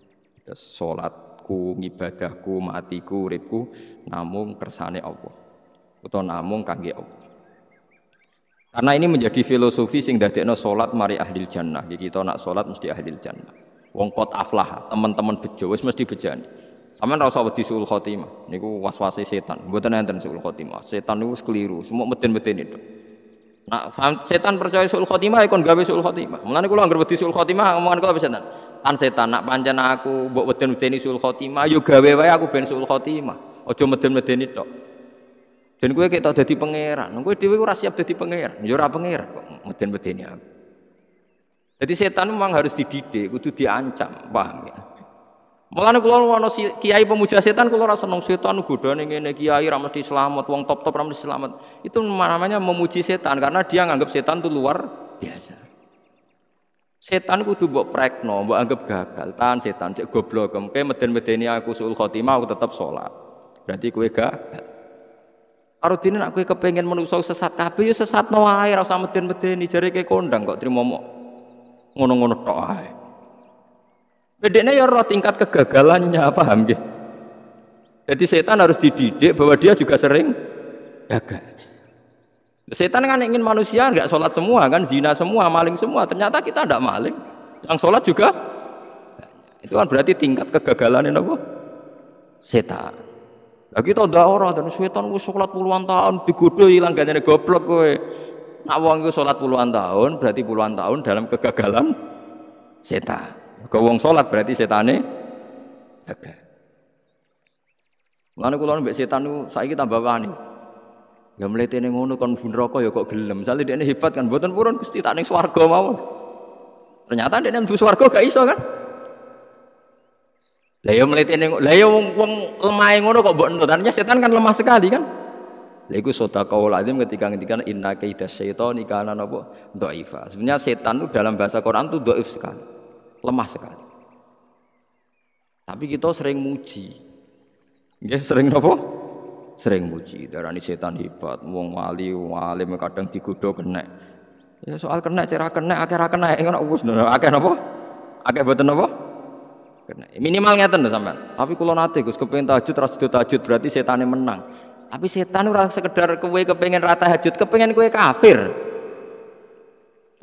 Salatku, ngibadahku, matiku, uripku namung kersane Allah. Utawa namung kangge Allah. Karena ini menjadi filosofi sing dadekno salat mari ahli jannah. Jadi kita nak salat mesti ahli jannah. Wong kot aflah, teman-teman bejo wis mesti bejani. Sampeyan ora usah wedi suul khotimah. Niku waswase setan. Mboten enten suul khotimah. Setan niku keliru, semua metin metin itu. Nah, setan percaya suul khotimah ikon ya gawe suul khotimah. Mengani kula anggere wedi suul khotimah omongan kula setan. Kan setan nak pancen aku mbok weden-wedeni suul khotimah, Ayo gawe wae aku ben suul khotimah. Ojo meden metin itu. Dan kowe ketok dadi pangeran. Kowe Kue gue siap dadi pangeran. jurah pangeran kok metin metinnya. aku. Jadi setan memang harus dididik, kudu diancam, paham ya? Mulane kula ono si, kiai pemuja setan kula ora seneng setan godane ngene kiai ra mesti selamat, wong top-top ra mesti selamat. Itu namanya memuji setan karena dia nganggap setan itu luar biasa. Setan kudu mbok prekno, mbok anggap gagal. Tahan setan cek goblok, kemke meden-medeni aku suul khotimah aku tetap sholat. Berarti kue gagal. Arudine nek kowe kepengin menungso sesat kabeh ya sesat wae ra usah meden-medeni jare kowe kondang kok trimo mok ngono-ngono tok ae. Bedeknya ya roh tingkat kegagalannya, paham nggih? Jadi setan harus dididik bahwa dia juga sering gagal. Setan kan ingin manusia nggak sholat semua kan, zina semua, maling semua. Ternyata kita tidak maling, yang sholat juga. Itu kan berarti tingkat kegagalan ini apa? Setan. Nah kita udah orang dan setan wis sholat puluhan tahun digodoh hilang ganjane goblok kowe. Nak wong iku salat puluhan tahun, berarti puluhan tahun dalam kegagalan setan. Kau wong salat berarti setane gagal. Mulane kula mbek setan niku saiki tambah wani. Ya mletene ngono kon bu roko ya kok gelem. Sale dekne hebat kan mboten purun Gusti tak ning swarga mawon. Ternyata dekne mlebu swarga gak iso kan? Lah ya mletene lah ya wong lemah ngono kok mbok entut. Ya setan kan lemah sekali kan? Lego sota lazim ketika ketika inna kaidah nikana ikana nabo doiva. Sebenarnya setan itu dalam bahasa Quran itu doif sekali, lemah sekali. Tapi kita sering muji, ya sering nabo, sering muji. Darah ini setan hebat, wong wali, wali kadang digoda kena. Ya soal kena, cerah kena, akhirnya kena, enggak ubus, akhirnya nabo, akhirnya betul nabo. Minimal ngeten lho sampean. Tapi kalau nanti Gus kepengin tahajud terus tahajud berarti setane menang. Tapi setan ora sekedar kue kepengen rata hajut, kepengen kue kafir.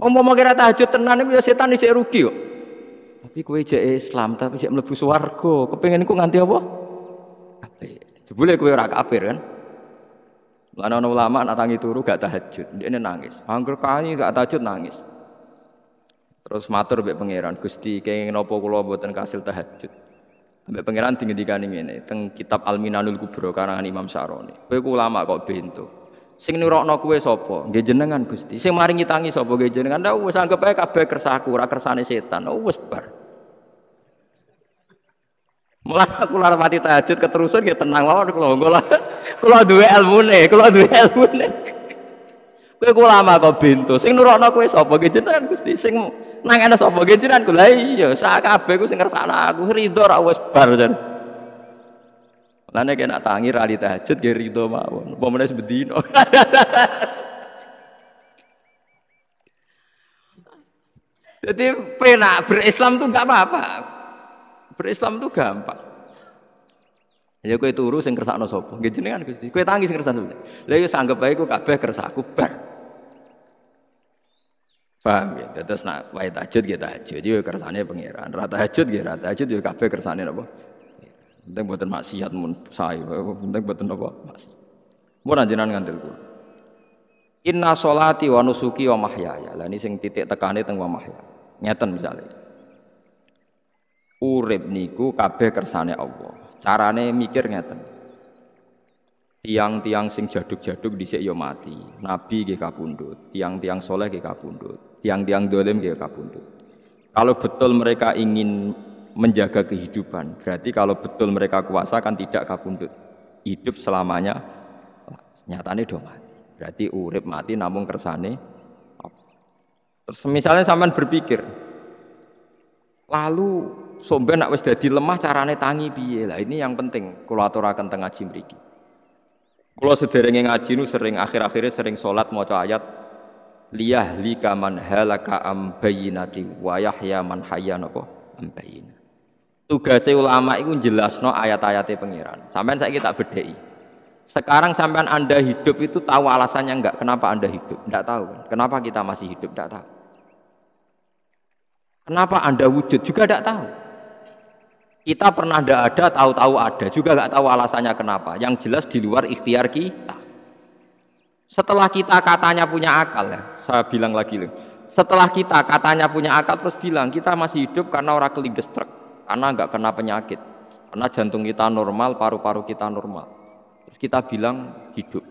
mau rata hajut, tenan iku ya setan isih rugi kok. Tapi kue jek Islam tapi jek mlebu swarga, kepengen kue nganti apa? Kafir. Jebule kowe ora kafir kan? Mana ana ulama nak tangi turu gak tahajud, ndekne nangis. Angger kanyi gak tahajud nangis. Terus matur mbek pangeran, Gusti kenging napa kulo mboten kasil tahajud. Sampai pangeran tinggi nih ini, teng kitab Al Minanul Kubro karangan Imam Saroni. Kue ulama kok pintu. Sing no kue sopo, gejenengan gusti. Sing maringi tangi sopo gejenengan. Dah wes anggap aja kabe kersaku, rakersane setan. Oh wes bar. Mulai aku lara mati tajud keterusan ya tenang lah, kalau nggak lah. Kalau dua ilmu nih, kalau dua ilmu nih. Kue ulama kok pintu. Sing no kue sopo gejenengan gusti. Sing nang ana sapa ge jiran kula iya sak kabeh ku sing kersane aku rido ra wis bar jan lane kena tangi li tahajud ge ridho mawon apa menes bedino jadi penak berislam tuh gak apa-apa berislam tuh gampang ya kowe turu sing kersakno sapa nggih jenengan Gusti Kowe tangi sing kersakno lha iya, yo sanggep ae kowe kabeh kersaku bar Paham ya? Terus nak wae tahajud kita ya tahajud yo ya, kersane pangeran. Ra tahajud nggih, ya ra tahajud yo kabeh kersane napa? Penting buatan maksiat mun sae, penting buatan apa? Maksiat. Mun anjenengan ngandel kula. Inna solati wa nusuki wa mahyaya. Lah ini sing titik tekane teng wa mahya. Nyaten misalnya. Urip niku kabeh kersane Allah. Carane mikir ngeten. Tiang-tiang sing jaduk-jaduk dhisik yo mati. Nabi nggih kapundhut, tiang-tiang soleh nggih kapundhut tiang-tiang dolim ya kabundut. Kalau betul mereka ingin menjaga kehidupan, berarti kalau betul mereka kuasa kan tidak kabundut. Hidup selamanya nyatane do mati. Berarti urip mati namun kersane Terus misalnya sampean berpikir, lalu somben nak wis dadi lemah carane tangi piye? Lah ini yang penting kula aturaken teng ngaji mriki. Kula sederenge ngaji nu sering akhir akhirnya sering salat maca ayat lika man halaka am bayinati wa yahya man hayyan apa am bayyina tugase ulama itu jelasno ayat ayat pangeran sampean saiki tak bedheki sekarang sampean anda hidup itu tahu alasannya enggak kenapa anda hidup enggak tahu kan? kenapa kita masih hidup enggak tahu kenapa anda wujud juga enggak tahu kita pernah enggak ada tahu-tahu ada juga enggak tahu alasannya kenapa yang jelas di luar ikhtiar kita setelah kita katanya punya akal ya, saya bilang lagi loh. Setelah kita katanya punya akal terus bilang kita masih hidup karena orang kelindes truk, karena nggak kena penyakit, karena jantung kita normal, paru-paru kita normal. Terus kita bilang hidup.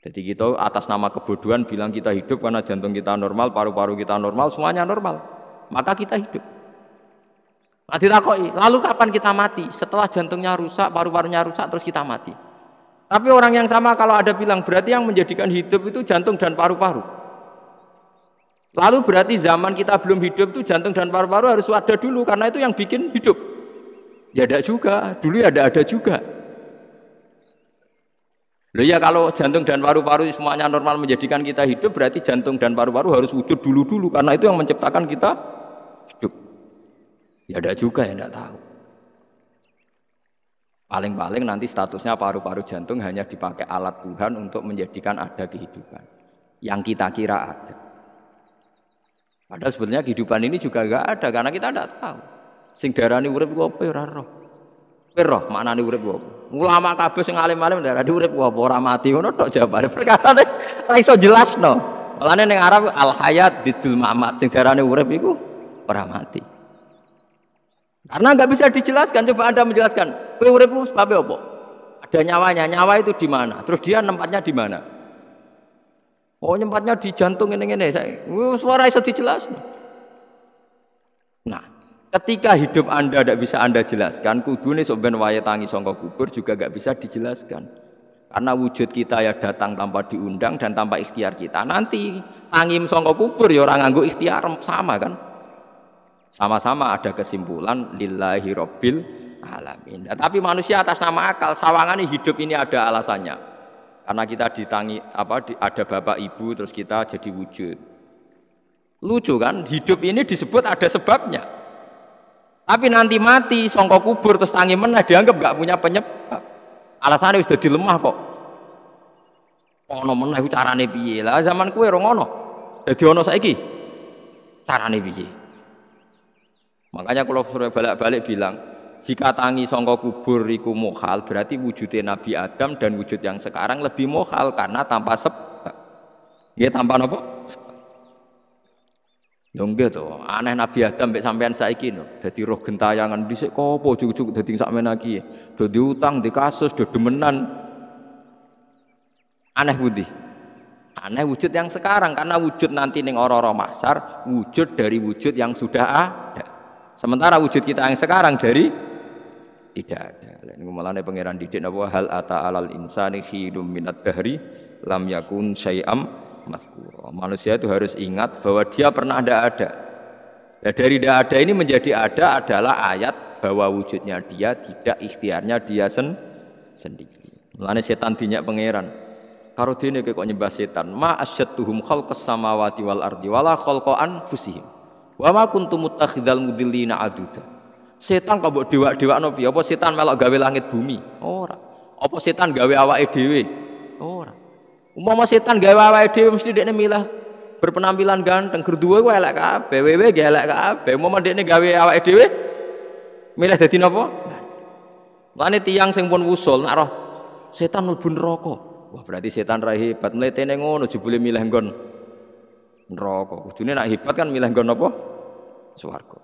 Jadi kita gitu, atas nama kebodohan bilang kita hidup karena jantung kita normal, paru-paru kita normal, semuanya normal. Maka kita hidup. Nah lalu kapan kita mati? Setelah jantungnya rusak, paru-parunya rusak, terus kita mati. Tapi orang yang sama kalau ada bilang berarti yang menjadikan hidup itu jantung dan paru-paru. Lalu berarti zaman kita belum hidup itu jantung dan paru-paru harus ada dulu karena itu yang bikin hidup. Ya ada juga, dulu ya ada ada juga. Loh ya kalau jantung dan paru-paru semuanya normal menjadikan kita hidup berarti jantung dan paru-paru harus wujud dulu-dulu karena itu yang menciptakan kita hidup. Ya ada juga yang tidak tahu. Paling-paling nanti statusnya paru-paru jantung hanya dipakai alat Tuhan untuk menjadikan ada kehidupan. Yang kita kira ada. Padahal sebetulnya kehidupan ini juga enggak ada karena kita enggak tahu. Sing darani urip ku apa ya, ora roh. Kowe roh maknane urip ku apa? Ulama kabeh sing alim-alim darani urip ku apa ora mati ngono tok jawabane perkarane ora iso jelasno. Malane ning Arab al hayat didul mamat sing darani urip iku ora mati. Karena nggak bisa dijelaskan, coba Anda menjelaskan. Kowe sebabnya apa? Ada nyawanya, nyawa itu di mana? Terus dia tempatnya di mana? Oh, tempatnya di jantung ini-ini. Saya, suara bisa dijelas. Nah, ketika hidup Anda tidak bisa Anda jelaskan, kudune sok ben waya tangi songko kubur juga nggak bisa dijelaskan karena wujud kita ya datang tanpa diundang dan tanpa ikhtiar kita nanti tangim songkok kubur ya orang nganggo ikhtiar sama kan sama-sama ada kesimpulan lillahi robbil alamin. Nah, tapi manusia atas nama akal sawangan hidup ini ada alasannya. Karena kita ditangi apa ada bapak ibu terus kita jadi wujud. Lucu kan? Hidup ini disebut ada sebabnya. Tapi nanti mati, songkok kubur terus tangi menah dianggap nggak punya penyebab. Alasannya sudah dilemah kok. Ono menah carane piye? Lah zaman kue rongono. Jadi ono saiki carane piye? Makanya kalau sudah balik-balik bilang, jika tangi songkok kubur iku mohal, berarti wujudnya Nabi Adam dan wujud yang sekarang lebih mohal karena tanpa sebab. Ya tanpa nopo, Yang gitu, aneh Nabi Adam sampai sampean saya kini, jadi roh gentayangan di dhisik kopo jujuk tinggal sampean lagi, Do diutang, di kasus, do demenan. Aneh budi. Aneh wujud yang sekarang karena wujud nanti neng ororo masar, wujud dari wujud yang sudah ada. Sementara wujud kita yang sekarang dari tidak ada. Lain mulane pangeran didik napa hal ata alal insani hidum minat dahri lam yakun syai'am mazkura. Manusia itu harus ingat bahwa dia pernah ada ada. Ya, dari tidak ada ini menjadi ada adalah ayat bahwa wujudnya dia tidak ikhtiarnya dia sen sendiri. Mulane setan dinyak pangeran. Karo dene kok nyembah setan, ma asyattuhum khalqas samawati wal ardi wala khalqa fusihim. Wa ma kuntum mutakhidal mudillina aduda. Setan kok mbok dewa-dewakno piye? Apa setan melok gawe langit bumi? Ora. Apa setan gawe awake dhewe? Ora. Umpama setan gawe awake dhewe mesti dekne milah berpenampilan ganteng, gerduwe ku elek kabeh, wewe ge elek kabeh. Umpama dekne gawe awake dhewe milih dadi napa? Mulane tiyang sing pun wusul nak roh setan mlebu neraka. Wah berarti setan ra hebat mletene ngono jebule milih nggon neraka. Kudune nak hebat kan milih nggon apa? swarga.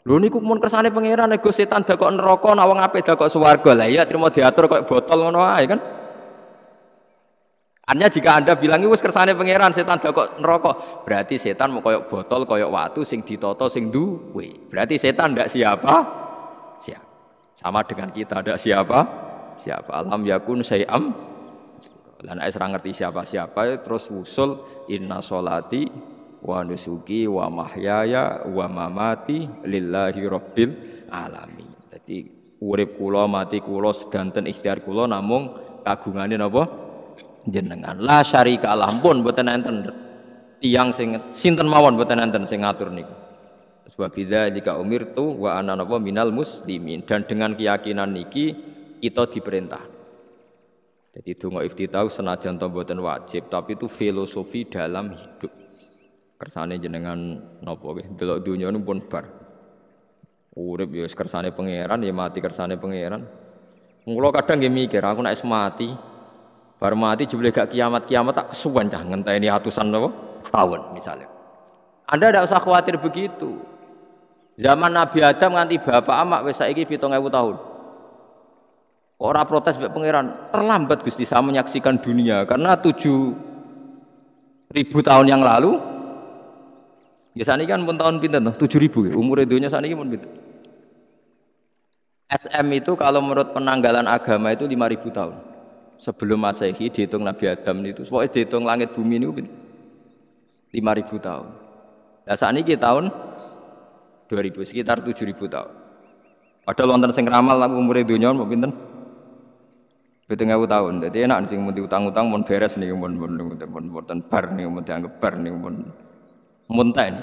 Lho niku mun kersane pangeran nego setan dakok neraka nawang wong apik dakok swarga. Lah iya trimo diatur kok botol ngono ae kan. Artinya jika Anda bilang wis kersane pangeran setan dakok neraka, berarti setan mau koyok botol, koyok watu sing ditoto sing duwe. Berarti setan ndak siapa? siapa? Sama dengan kita ndak siapa? Siapa? Alam yakun sayam. dan saya ngerti siapa-siapa terus usul inna solati wa nusuki wa mahyaya wa mamati lillahi rabbil alamin. Jadi urip kula mati kula sedanten ikhtiar kula namung kagungane napa jenengan. La syarika lah pun mboten enten tiyang sing sinten mawon mboten enten sing ngatur niku. Sebab bila jika umir tu wa napa minal muslimin dan dengan keyakinan niki kita diperintah. Jadi dungo iftitau senajan to mboten wajib tapi itu filosofi dalam hidup kersane jenengan nopo nggih delok dunia nu pun bar urip ya kersane pangeran ya mati kersane pangeran mulo kadang nggih mikir aku nek mati bar mati jebule gak kiamat-kiamat tak jangan cah ini atusan nopo tahun misalnya Anda tidak usah khawatir begitu zaman Nabi Adam nganti bapak amak wis saiki 7000 tahun Orang protes mbek pangeran, terlambat Gusti saya menyaksikan dunia karena tujuh ribu tahun yang lalu Ya saat kan pun tahun pinter tuh, tujuh ribu ya. Umur dunia saat ini pun pinter. SM itu kalau menurut penanggalan agama itu lima ribu tahun. Sebelum masehi dihitung Nabi Adam itu, pokoknya dihitung langit bumi ini lima ribu tahun. Nah saat ini tahun dua ribu, sekitar tujuh ribu tahun. Padahal wonten sing ramal lagu umur dunia pun pinter. Pitung tahun, jadi enak sing mau diutang-utang mau beres nih, mau mau mau mau bar nih, mau dianggap bar nih, mau Muntain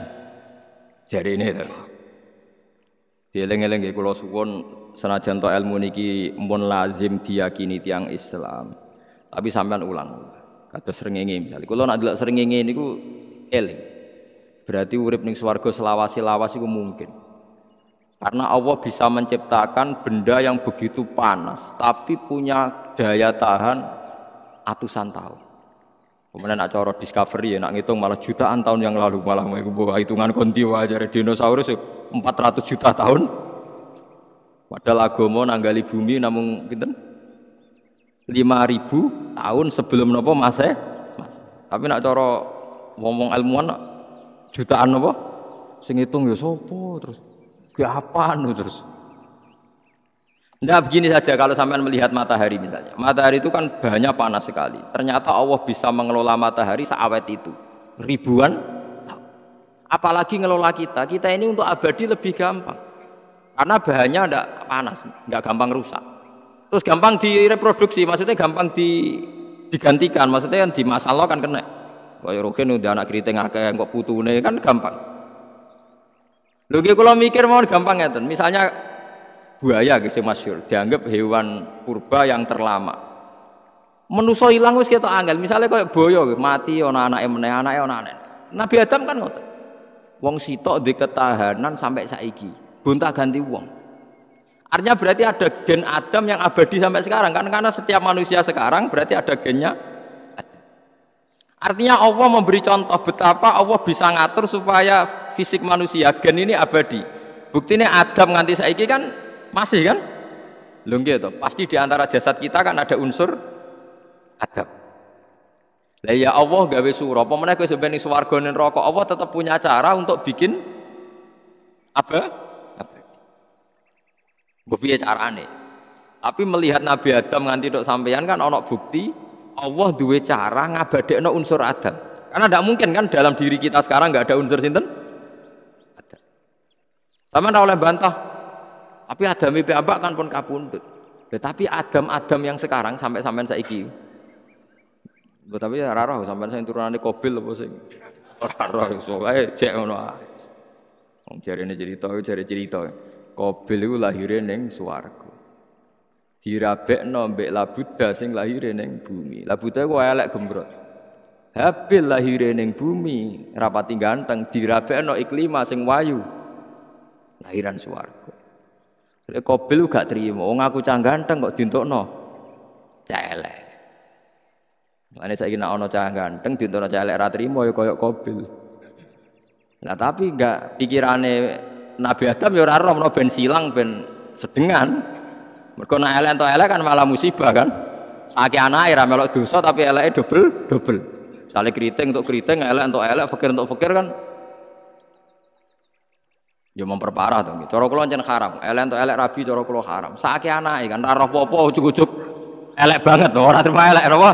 jadi ini itu. dieleng-eleng nggih kalau sukun senajan to ilmu niki mun lazim diyakini tiang Islam. Tapi sampean ulang. kata sering srengenge misalnya kalau nak sering ini niku eling. Berarti urip ning swarga selawasi-lawas itu mungkin. Karena Allah bisa menciptakan benda yang begitu panas tapi punya daya tahan atusan tahun. Kemudian nak cara discovery ya nak ngitung malah jutaan tahun yang lalu malah bahwa hitungan konti wajar dinosaurus 400 juta tahun. Padahal agama nanggali bumi namun lima 5000 tahun sebelum nopo Masehi. Mas. Tapi nak cara ngomong ilmuwan jutaan nopo sing ngitung ya sapa terus apa apaan terus. Nah begini saja kalau sampean melihat matahari misalnya. Matahari itu kan banyak panas sekali. Ternyata Allah bisa mengelola matahari seawet itu. Ribuan apalagi ngelola kita. Kita ini untuk abadi lebih gampang. Karena bahannya tidak panas, tidak gampang rusak. Terus gampang direproduksi, maksudnya gampang di, digantikan, maksudnya yang dimasalah kan kena. Kayak Rogen udah anak keriting akeh kok putune kan gampang. Lho kalau mikir mau gampang ngeten. Misalnya buaya gitu masyur dianggap hewan purba yang terlama menuso hilang wis kita angel misalnya kayak boyo mati ana anake meneh anak ana anake Nabi Adam kan ngotot wong sitok di ketahanan sampai saiki Buntah ganti wong artinya berarti ada gen Adam yang abadi sampai sekarang kan karena setiap manusia sekarang berarti ada gennya Artinya Allah memberi contoh betapa Allah bisa ngatur supaya fisik manusia gen ini abadi. Buktinya Adam nganti saiki kan masih kan? Lho gitu. Pasti di antara jasad kita kan ada unsur adab. Lah ya Allah gawe sura, apa meneh kowe sampeyan swarga rokok. neraka, Allah tetap punya cara untuk bikin apa? Mbok cara carane? Tapi melihat Nabi Adam nganti tok sampeyan kan ana bukti Allah duwe cara ngabadekno unsur adab. Karena tidak mungkin kan dalam diri kita sekarang nggak ada unsur sinten? Ada. Sama oleh bantah tapi Adam apa kan pun kapundut, Tetapi Adam-Adam yang sekarang sampai saya saiki. Tetapi ya raro sampai saya sing turunane Kobil loh sing. Ora roh soalé jek ngono ae. Wong jarene cerita cari cerita. Kobil itu lahirin neng no Dirabek nombe Labuda sing lahirin neng bumi. Labuda gua elek gembrot. Habil lahirin neng bumi, rapat rapati ganteng no iklima sing wayu. Lahiran suaraku kobil gak terima. Wong aku cah ganteng kok dintokno. no, calek. saya nek ono cah ganteng dintokno celek rata terima ya koyok kobil. Nah tapi gak pikirane Nabi Adam ya raro roh ben silang ben sedengan. Mereka ela elek atau elek kan malah musibah kan. Saiki anak air melok dosa tapi eleknya dobel dobel. Sale keriting untuk keriting, elek untuk elek, fakir untuk fakir kan Ya memperparah to nggih. Gitu. Cara kula ancen haram. Elek to elek rabi coro kula haram. Saake anake kan ora roh apa ujuk-ujuk elek banget to, ora terima elek napa?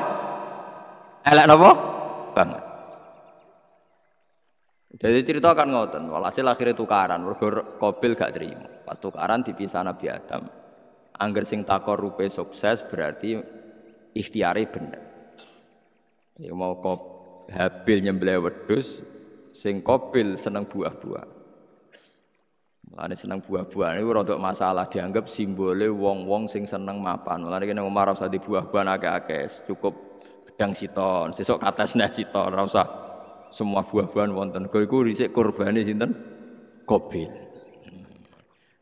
Elek napa? Banget. Jadi cerita kan ngoten, walhasil akhirnya tukaran, mergo Kobil gak terima. Pas tukaran dipisah Nabi Adam. Angger sing takor rupe sukses berarti ikhtiari bener. Ya mau kop Habil nyembelih wedhus, sing Kobil seneng buah-buah. Mulane senang buah-buahan iku untuk masalah dianggap simbole wong-wong sing seneng mapan. Mulane kene Umar ora usah buah-buahan akeh-akeh, cukup gedang siton. Sesuk katesne siton, ora usah semua buah-buahan wonten. Kowe iku risik kurbane sinten? Kobil.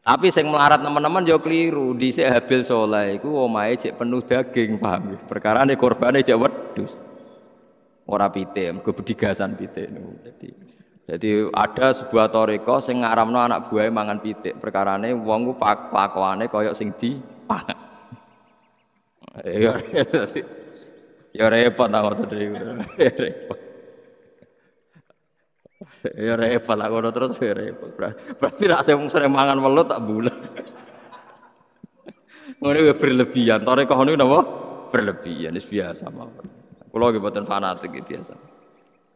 Tapi sing melarat teman-teman yo ya keliru. Dhisik Habil Saleh iku omahe cek penuh daging, paham ya? Perkarane korban cek wedhus. Ora pite, mergo bedigasan pite niku. Jadi ada sebuah toriko sing ngaramno anak buah mangan pitik, perkarane wong ku pak pakwane koyok sing di pangan. Ya, ya repot aku tadi. Ya repot. Ya repot aku terus ya repot. Berarti rak sing sering mangan welut tak bulan. Ngono ya berlebihan. Toriko niku ya napa? Berlebihan, wis biasa mawon. Kula nggih boten fanatik biasa.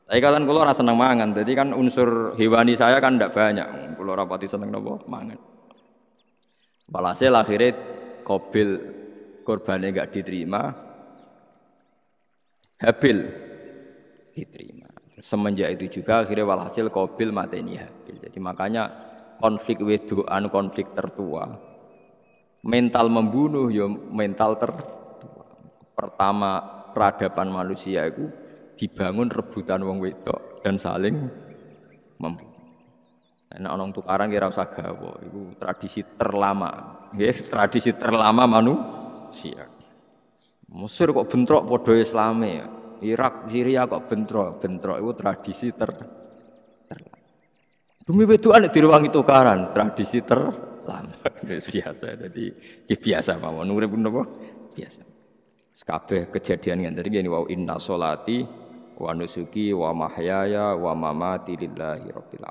Tapi kalian kulo rasa seneng mangan, jadi kan unsur hewani saya kan tidak banyak. Kulo rapati seneng nopo mangan. Balase akhirnya kobil korbannya gak diterima, Habil diterima. Semenjak itu juga akhirnya walhasil kobil ini Habil. Jadi makanya konflik wedoan konflik tertua. Mental membunuh ya mental tertua. Pertama peradaban manusia itu dibangun rebutan wong wedok dan saling mem Enak orang tukaran kira usah gawa, itu tradisi terlama. Ya, tradisi terlama manu. manusia. Mesir kok bentrok podo Islame, Irak, Syria kok bentrok, bentrok itu tradisi ter terlama. Demi di ruang itu karan, tradisi terlama. biasa, jadi ya biasa mawon. Urip napa? Biasa. Skape kejadian yang tadi wow inna solati wa nusuki wa mahyaya wa mamati lillahi rabbil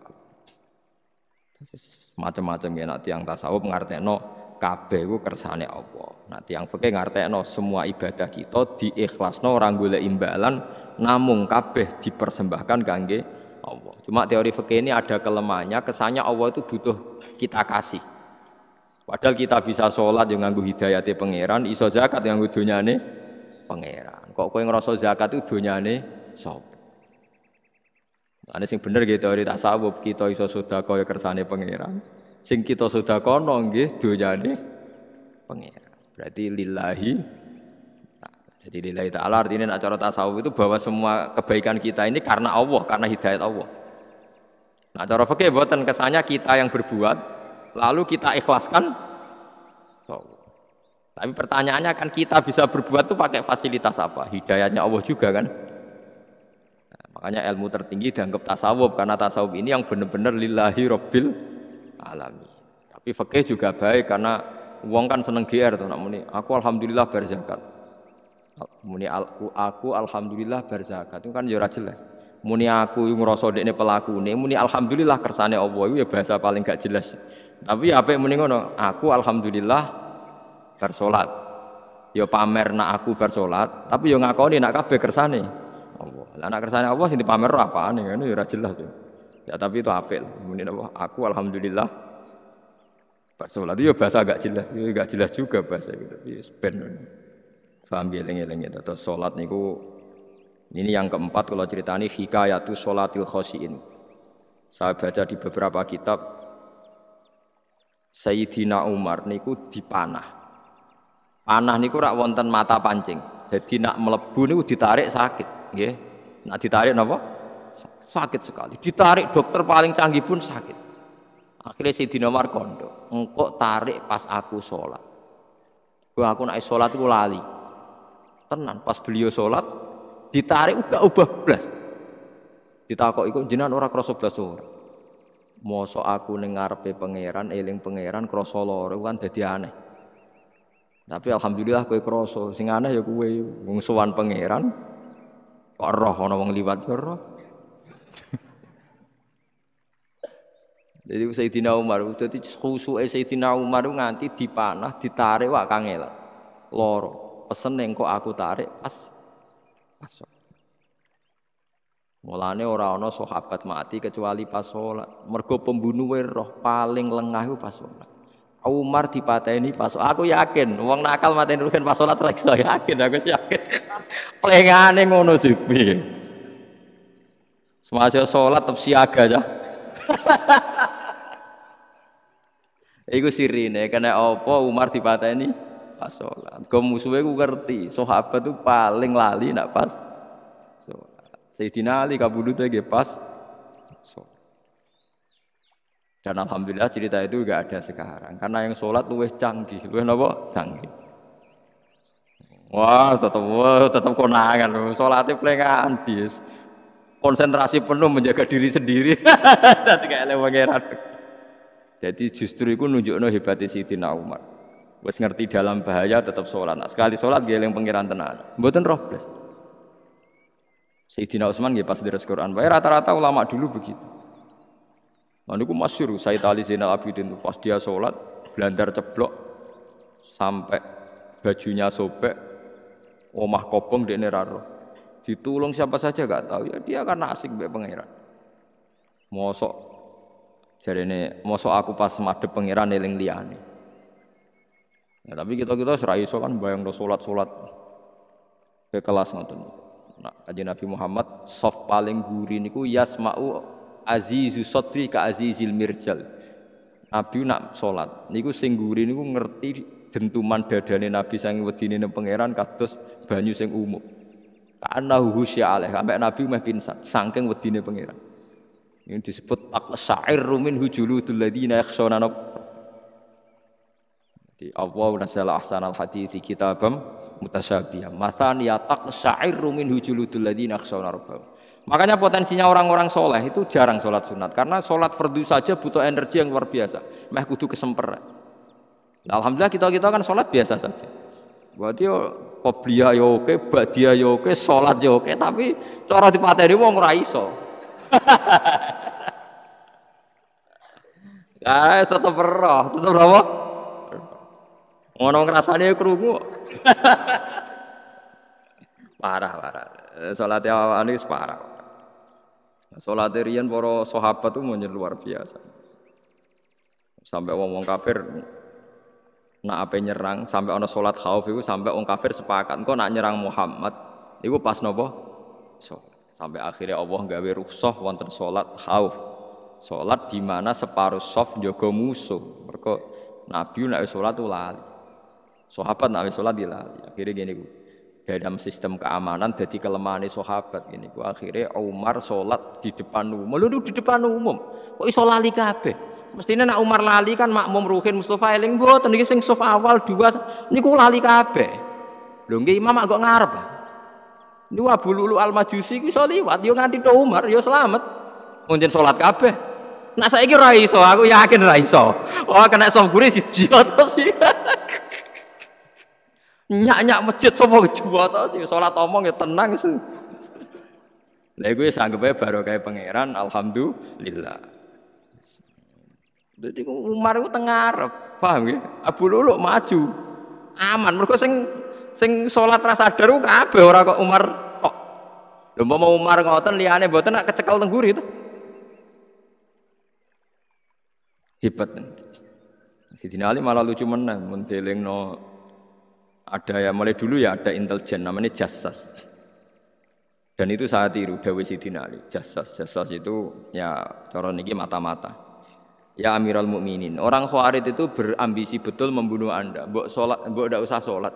Macam-macam ya nak tiang tasawuf ngartekno kabeh ku kersane Allah. Nanti yang fikih ngartekno semua ibadah kita diikhlasno orang golek imbalan namung kabeh dipersembahkan kangge Allah. Cuma teori fikih ini ada kelemahannya, kesannya Allah itu butuh kita kasih. Padahal kita bisa sholat yang nganggu hidayati pangeran, iso zakat yang nganggu dunyane pangeran. Kok kowe ngerasa zakat itu dunyane sop. Ane sing bener gitu teori tasawuf kita iso sudah ya kersane pangeran. Sing kita sudah kono nggih donyane pangeran. Berarti lillahi jadi lillahi ta'ala artinya acara cara tasawuf itu bahwa semua kebaikan kita ini karena Allah, karena hidayat Allah. Nah cara fikih buatan kesannya kita yang berbuat, lalu kita ikhlaskan. Tapi pertanyaannya kan kita bisa berbuat tuh pakai fasilitas apa? Hidayahnya Allah juga kan? Makanya ilmu tertinggi dianggap tasawuf karena tasawuf ini yang benar-benar lillahi robbil alami. Tapi fakih juga baik karena uang kan seneng GR tuh namun aku alhamdulillah berzakat. Muni aku, aku alhamdulillah berzakat itu kan jelas ya jelas. Muni aku yang ini pelaku, ini. muni alhamdulillah kersane Allah itu ya bahasa paling gak jelas. Tapi ya apa yang muni ngono? Aku alhamdulillah bersolat. Yo ya pamer nak aku bersolat, tapi yo ngakoni nak kabe kersane. Lah anak kersane Allah sing dipamer apa ya ini kan? ya, ora jelas ya. Ya tapi itu apel Kemudian aku alhamdulillah bahasa itu ya bahasa agak jelas, ya jelas juga bahasa itu Ya ben. Paham eling lengit itu. Terus salat niku ini yang keempat kalau ini hikayatu salatil khosiin. Saya baca di beberapa kitab Sayyidina Umar niku dipanah. Panah niku rak wonten mata pancing. Jadi nak melebu niku ditarik sakit, nggih. Nah ditarik napa? Sakit sekali. Ditarik dokter paling canggih pun sakit. Akhirnya si Dinomar kondo, engkau tarik pas aku sholat. Gua aku naik sholat aku lali. Tenan pas beliau sholat, ditarik udah ubah belas. Ditakok ikut jinan orang kroso belas orang. Moso aku pe pangeran, eling pangeran kroso loro kan jadi aneh. Tapi alhamdulillah kue kroso, sing aneh ya kue ngungsuan pangeran, Kok roh ana wong liwat ya roh. Jadi Sayyidina Umar, jadi khusuke Sayyidina Umar nganti dipanah, ditarik wak kangel. Loro. Pesen kok aku tarik pas pasok. Mulane ora ana sahabat mati kecuali pas salat. Mergo pembunuhe roh paling lengah iku pas Umar dipateni pas aku yakin wong nakal mateni rugen pas salat reksa yakin aku yakin plengane ngono jibi semasa salat tetep siaga ya Iku sirine kena apa Umar dipateni pas salat. Go musuhe ku ngerti, sahabat tuh paling lali nak pas salat. Sayyidina Ali kabudute ge pas salat. Dan alhamdulillah cerita itu enggak ada sekarang karena yang sholat luwes canggih, luwes nopo canggih. Wah, tetap wah, tetap konangan, sholatnya pelengahan bis. Konsentrasi penuh menjaga diri sendiri. Tadi kayak lewat pangeran. Jadi justru itu nunjukno hebatnya Siti Naumar. Wes ngerti dalam bahaya tetap sholat. Nah, sekali sholat yang pengirahan tenan. Bukan roh blas. Sayyidina Utsman nggih pas deres Quran. Wae rata-rata ulama dulu begitu. Nah niku masyhur Said Ali Zainal Abidin itu pas dia sholat blandar ceblok sampai bajunya sobek omah kobong di neraro ditulung siapa saja gak tahu ya dia karena asik be pangeran mosok jadi ini mosok aku pas madep pangeran eling liane ya, tapi kita kita serai so kan bayang do sholat sholat ke kelas nonton. nah Nabi Muhammad soft paling gurih niku yasmau azizu sotri ka azizil mirjal. Nabi nak sholat. niku sing guri niku ngerti dentuman dadane Nabi sang wedine nang pangeran kados banyu sing umum. Karena husya alaih sampai Nabi meh pingsan saking wedine pangeran. Ini disebut rumin hujulu hujuludul ladina yakhshawna di Allah nasala ahsanal hadithi kitabam Niat Masani syair rumin hujulu tuh ladina yakhshawna rabbahum. Makanya potensinya orang-orang soleh itu jarang sholat sunat karena sholat fardu saja butuh energi yang luar biasa. mah kudu kesemper. Nah, alhamdulillah kita kita kan sholat biasa saja. Berarti dia kopiah oke, badia ya oke, sholat ya oke, tapi cara dipateni wong raiso. Hahaha. Ya, tetap berah, tetap apa? Ngono ngrasane Hahaha. parah, parah. ya anis parah. Salat riyen para sahabat itu menjadi luar biasa. Sampai wong wong kafir nak apa nyerang sampai ana salat khauf itu sampai wong kafir sepakat engko nak nyerang Muhammad itu pas nopo? So, sampai akhirnya Allah gawe rukhsah wonten salat khauf. Salat di mana separuh sof jaga musuh. mereka Nabi nak salat lali. Sahabat nak salat dilali. Akhirnya gini gue dalam sistem keamanan jadi kelemahan sahabat ini ku akhirnya Umar sholat di depan umum lu di depan umum kok iso lali kabeh mestinya nak Umar lali kan makmum Ruhin Mustafa eling mboten niki sing sof awal dua niku lali kabe lho nggih imam kok ngarep niku Abu Lulu Al Majusi ku iso liwat yo nganti do Umar yo selamat mungkin sholat kabe nak saya ora iso aku yakin ora iso oh kena soft si siji sih Nyak-nyak masjid semua kejuwa tau sih sholat omong ya tenang sih. Lha gue sanggup baru kayak pangeran alhamdulillah. Jadi Umar itu tengar, paham ya? Abu Lulu maju, aman. Mereka sing sing sholat rasa daru ku kabeh ora kok Umar tok. Lha mau Umar ngoten liane, mboten nak kecekel tengguri itu. Hebat. Sidin Ali malah lucu menang no. Ada ya mulai dulu ya ada intelijen namanya jasas. Dan itu saya tiru Dewi Siti Nali Jasas, jasas itu ya cara niki mata-mata. Ya Amiral Mukminin, orang Khawarij itu berambisi betul membunuh Anda. Mbok salat, mbok tidak usah sholat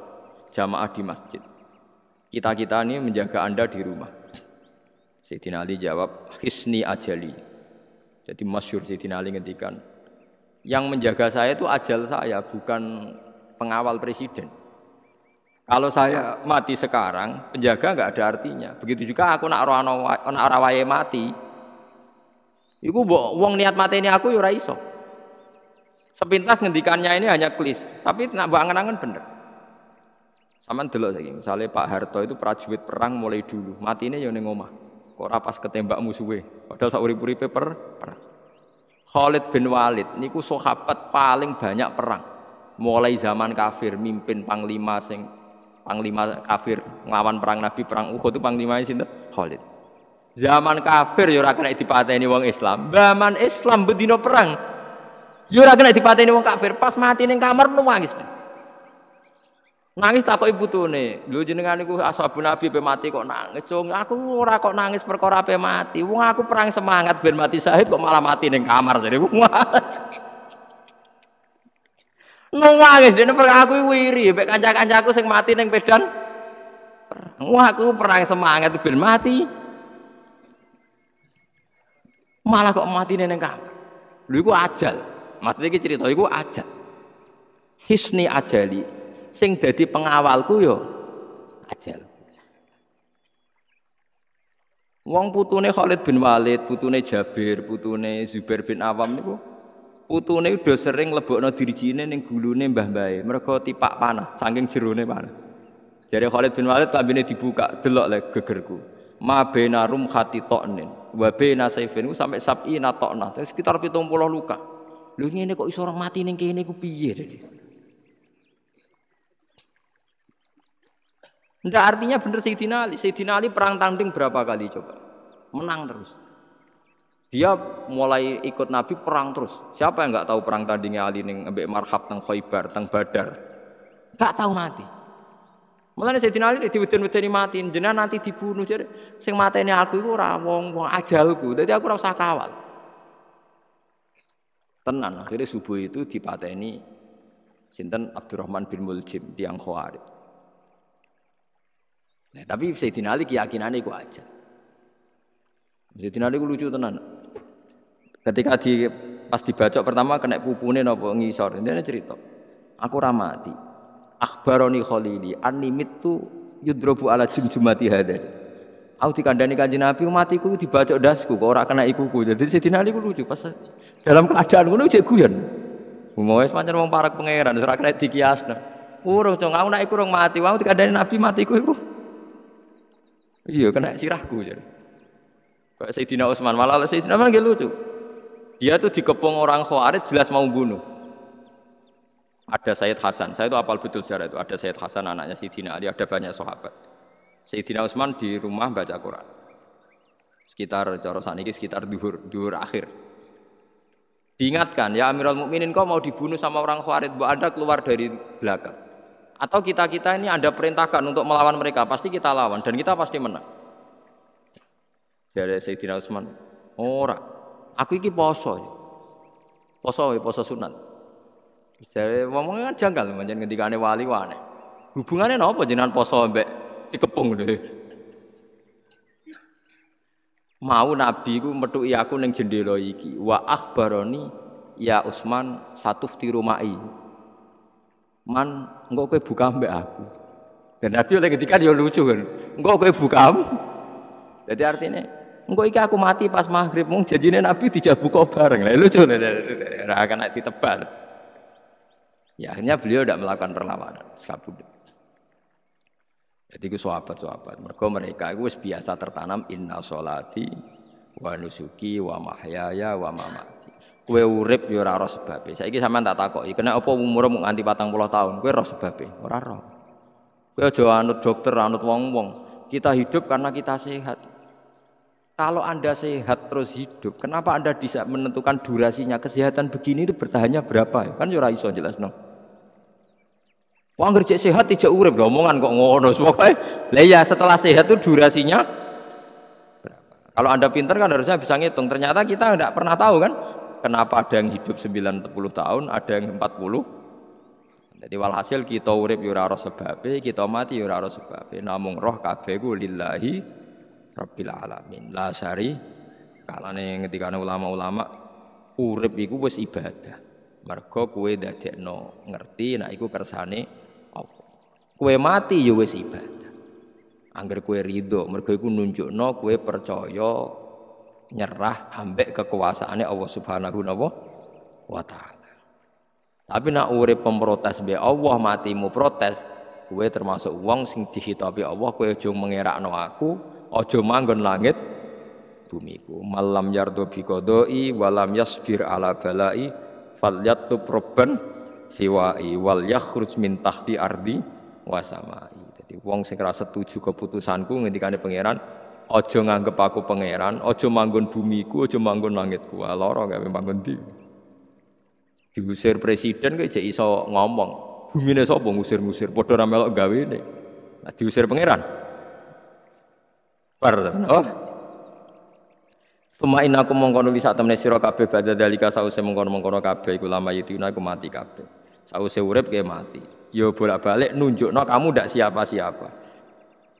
jamaah di masjid. Kita-kita ini menjaga Anda di rumah. Siti Nali jawab, "Hisni ajali." Jadi masyur Siti Nali ngendikan, "Yang menjaga saya itu ajal saya, bukan pengawal presiden." Kalau saya mati sekarang, penjaga nggak ada artinya. Begitu juga aku nak rono nak rawaye mati. Iku wong niat mati ini aku yura ya iso. Sepintas ngendikannya ini hanya klis, tapi nak bangen-angen bener. Sama dulu lagi, misalnya Pak Harto itu prajurit perang mulai dulu, mati ini yang ngomah. Kok rapas ketembak musuhnya, padahal saurip puri per perang. Khalid bin Walid niku sahabat paling banyak perang. Mulai zaman kafir mimpin panglima sing panglima kafir ngaman perang Nabi perang Uhud itu panglima sinten Khalid zaman kafir yura ora kena dipateni wong Islam zaman Islam bedino perang yura ora kena dipateni wong kafir pas mati neng kamar nangis nangis tuh nih. Lu jenengan iku ashabu Nabi pe mati kok nangis cung aku ora kok nangis perkara pe mati wong aku perang semangat ben mati sahid kok malah mati neng kamar jadi wong Nuwah guys, dene perang aku wiri, mek kanca-kancaku sing mati ning pedan. Wah, aku perang semangat ben mati. Malah kok mati ning kamar. Lho iku ajal. Maksudnya iki cerita iku ajal. Hisni ajali sing dadi pengawalku yo ya, ajal. Wong putune Khalid bin Walid, putune Jabir, putune Zubair bin Awam niku putune udah sering lebokno dirijine ning gulune Mbah Mbae. Mergo tipak panah, saking jerone panah. Jadi Khalid bin Walid lambene dibuka, delok le gegerku. Ma benarum khati toknin. Wa bena saifin sampai sab'i natokna. Terus sekitar 70 luka. Lho ngene kok iso orang mati ning kene ku piye? Ndak artinya bener Sayyidina Ali. Sayyidina Ali perang tanding berapa kali coba? Menang terus. Dia mulai ikut Nabi perang terus. Siapa yang nggak tahu perang tandingnya Ali neng Mbak Marhab tentang Khaybar tentang Badar? Gak tahu mati. nih Sayyidina Ali diweden-wedeni mati, jenah nanti dibunuh. Jadi sing ini aku itu rawong wong ajalku. Jadi aku rasa kawal. Tenan akhirnya subuh itu dipateni sinten Abdurrahman bin Muljim tiang Khawarij. Nah, tapi Sayyidina Ali keyakinannya itu aja. Sayyidina Ali lucu tenan. Ketika di pas dibacok pertama kena pupune napa ngisor. Ini cerita. Aku ramati akbaroni Akhbaroni Khalili animit tu yudrobu ala jumjumati hada. Aku dikandani kanjeng Nabi matiku dibacok dasku kok ora kena ikuku. Jadi Sayyidina Ali ku lucu pas dalam keadaan ngono cek guyon. Mau wis pancen wong parak pangeran serak kena dikiasno. Urung cung, aku nak iku mati. Wau dikandani Nabi matiku ibu Iya, kena sirahku jadi. Kok Sayyidina Utsman malah Sayyidina Utsman nggih lucu. Dia tuh dikepung orang Khawarij jelas mau bunuh. Ada Sayyid Hasan, saya itu apal betul sejarah itu. Ada Sayyid Hasan anaknya Sayyidina Ali, ada banyak sahabat. Sayyidina Utsman di rumah baca Quran. Sekitar cara saniki sekitar duhur, duhur akhir. Diingatkan, ya Amirul Mukminin kau mau dibunuh sama orang Khawarij, bu Anda keluar dari belakang. Atau kita-kita ini ada perintahkan untuk melawan mereka, pasti kita lawan dan kita pasti menang. Dari Sayyidina Utsman, ora. Oh, Aku iki poso. Poso ya poso sunat. Jadi, ngomongnya kan janggal ketika ane wali wane, Hubungannya napa jenengan poso mbek dikepung deh. Mau Nabi ku metui aku neng jendela iki. Wa akbaroni ya Usman satu tiru mai. Man engkau kue buka mbek aku. Dan Nabi oleh ketika dia ya lucu kan. Engko kue buka. Jadi artinya Engkau iki aku mati pas maghrib mung janjine Nabi dijabuk kok bareng. Lah lucu ora akan tebal. Ya akhirnya beliau tidak melakukan perlawanan, sekabudut. Jadi itu sahabat-sahabat. Mereka mereka gue biasa tertanam inna solati wa nusuki wa mahyaya wa mamati. Gue urip yo ya ora roh saya Saiki sama tak takut. kena apa umur mung batang puluh tahun? Gue raro sebab Ora roh. Kue jauh anut dokter, anut wong-wong. Kita hidup karena kita sehat. Kalau Anda sehat terus hidup, kenapa Anda bisa menentukan durasinya kesehatan begini itu bertahannya berapa? Kan yo iso jelas no. Wah kerja sehat tidak urip lho omongan kok ngono semua. Lah iya, setelah sehat itu durasinya berapa? Kalau Anda pinter kan harusnya bisa ngitung. Ternyata kita tidak pernah tahu kan kenapa ada yang hidup 90 tahun, ada yang 40. Jadi walhasil kita urip yo ora sebabnya, kita mati yo ora sebabnya. Namung roh kafe, lillahi Rabbil alamin. La sari, kalane ketika ulama-ulama urip iku wis ibadah. Mergo kowe dadekno ngerti nek iku kersane apa. Kowe mati ya wis ibadah. Angger kowe ridho, mergo iku nunjukno kowe percaya nyerah ambek kekuasaane Allah Subhanahu wa taala. Tapi nak urip pemprotes be Allah matimu protes, kue termasuk wong sing dihitopi Allah kowe aja no aku, ojo manggon langit ku. malam yardo bikodoi walam yasbir ala balai fal yatub siwai wal yakhruj min tahti ardi wasamai jadi wong sing ora setuju keputusanku ngendikane pangeran ojo nganggep aku pangeran ojo manggon bumiku ojo manggon langitku lara gawe manggon di diusir presiden kok iso ngomong bumine sapa ngusir-ngusir padha ra melok gawene nah diusir pangeran Bar. Oh. Suma ina aku mongko nulis sak temne sira kabeh badha dalika sause mongkon-mongkon kabeh iku lama yituna iku mati kabeh. Sause urip ke mati. Yo ya bolak-balik nunjukno kamu ndak siapa-siapa.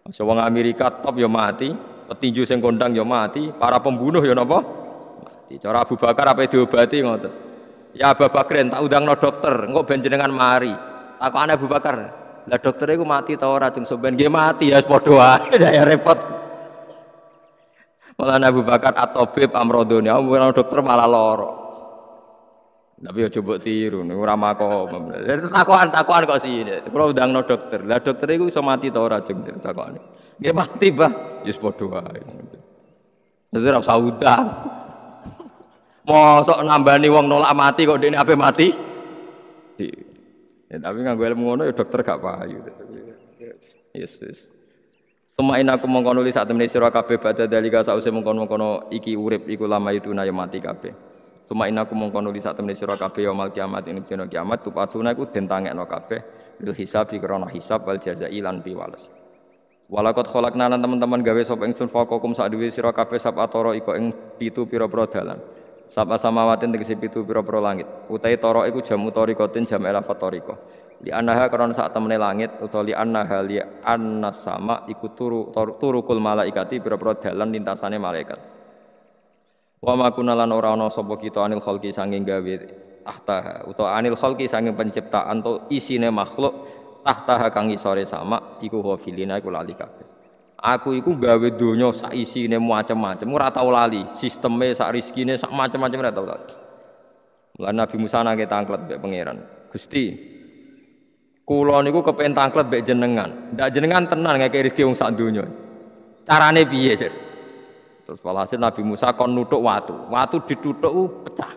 Masa Amerika top yo ya mati, petinju sing kondang yo ya mati, para pembunuh yo napa? Mati. Cara Abu Bakar apa diobati ngoten. Ya Abu Bakar tak no dokter, engko ben jenengan mari. Takokane Abu Bakar, lah dokter iku mati ta ora jeng sampean nggih mati ya padha wae ya repot Malah Abu Bakar atau Bib Amrodoni, Abu Bakar dokter malah lor. Tapi ya coba tiru, nih ora makom. Takuan takuan kok sih, kalau udah no dokter, lah dokter itu bisa mati tau raja cuma takuan. Dia ya mati bah, ya sepuluh dua. Itu rasa udah. Mosok nambani wong nolak mati kok dia apa mati? Ya, tapi nggak gue ilmu ngono ya dokter gak payu. Yes, yes. Suma ina aku mongkono li saat temene sira kabeh badha dalika sause iki urip iku lama itu naya mati kape. Suma ina aku mongkono li saat temene sira kabeh ya mal kiamat ini dina kiamat tupasuna aku den tangekno kabeh lil hisab dikrono hisab wal ilan lan walas. Walakot kholak nalan teman-teman gawe sop sun fakokum saat duwe sira kape sab atoro iko ing pitu piro pira dalan. Sapa samawatin pitu piro pira langit. Utai toro iku jam utorikotin jam elafatoriko li anaha karena saat temene langit atau li anaha li anas sama ikut turu turukul malaikati pira-pira dalan lintasannya malaikat wa ma kunalan ora ana sapa kita anil khalqi sanging gawe tahtaha utawa anil khalqi sanging penciptaan to isine makhluk tahtaha kang isore sama iku hafilina iku lali kabeh aku iku gawe donya sak isine macam-macam ora tau lali sisteme sak rezekine sak macam-macam ora tau lali Mula Nabi Musa nangke tangklet mbek pangeran. Gusti, Kulo niku kepengen tangklet mbek jenengan. Ndak jenengan tenan kayak rezeki wong sak donya. Carane piye, Cek? Terus walhasil Nabi Musa kon nutuk watu. Watu ditutuk uh, pecah.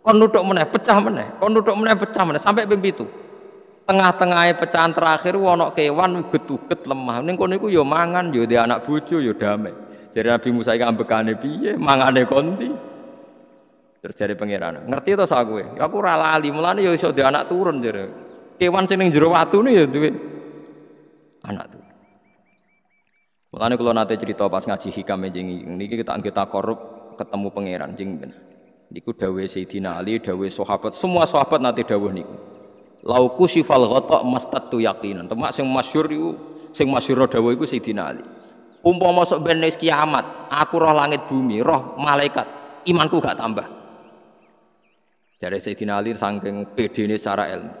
Kon nutuk meneh, pecah meneh. Kon nutuk meneh, pecah meneh sampai ping pitu. Tengah-tengahnya pecahan terakhir ana kewan uget get lemah. neng kono iku ya mangan, yo ya dia anak bojo, ya damai. Jadi Nabi Musa iki ambekane piye, mangane konti. Terus jadi pangeran, ngerti to sak kowe? Aku ora lali, yo ya iso anak turun jare kewan sing ning jero watu ya duwe anak tuh. Mulane kula nate cerita pas ngaji hikam e jengi niki kita kita korup ketemu pangeran jeng niku dawe Sayyidina Ali, dawe sahabat, semua sahabat nanti dawuh niku. Lauku sifal ghata mastatu yakinan. Temak sing masyhur iku, sing masyhur dawuh iku Sayyidina Ali. Umpama masuk ben kiamat, aku roh langit bumi, roh malaikat, imanku gak tambah. Jadi Sayyidina Ali saking pedene secara ilmu.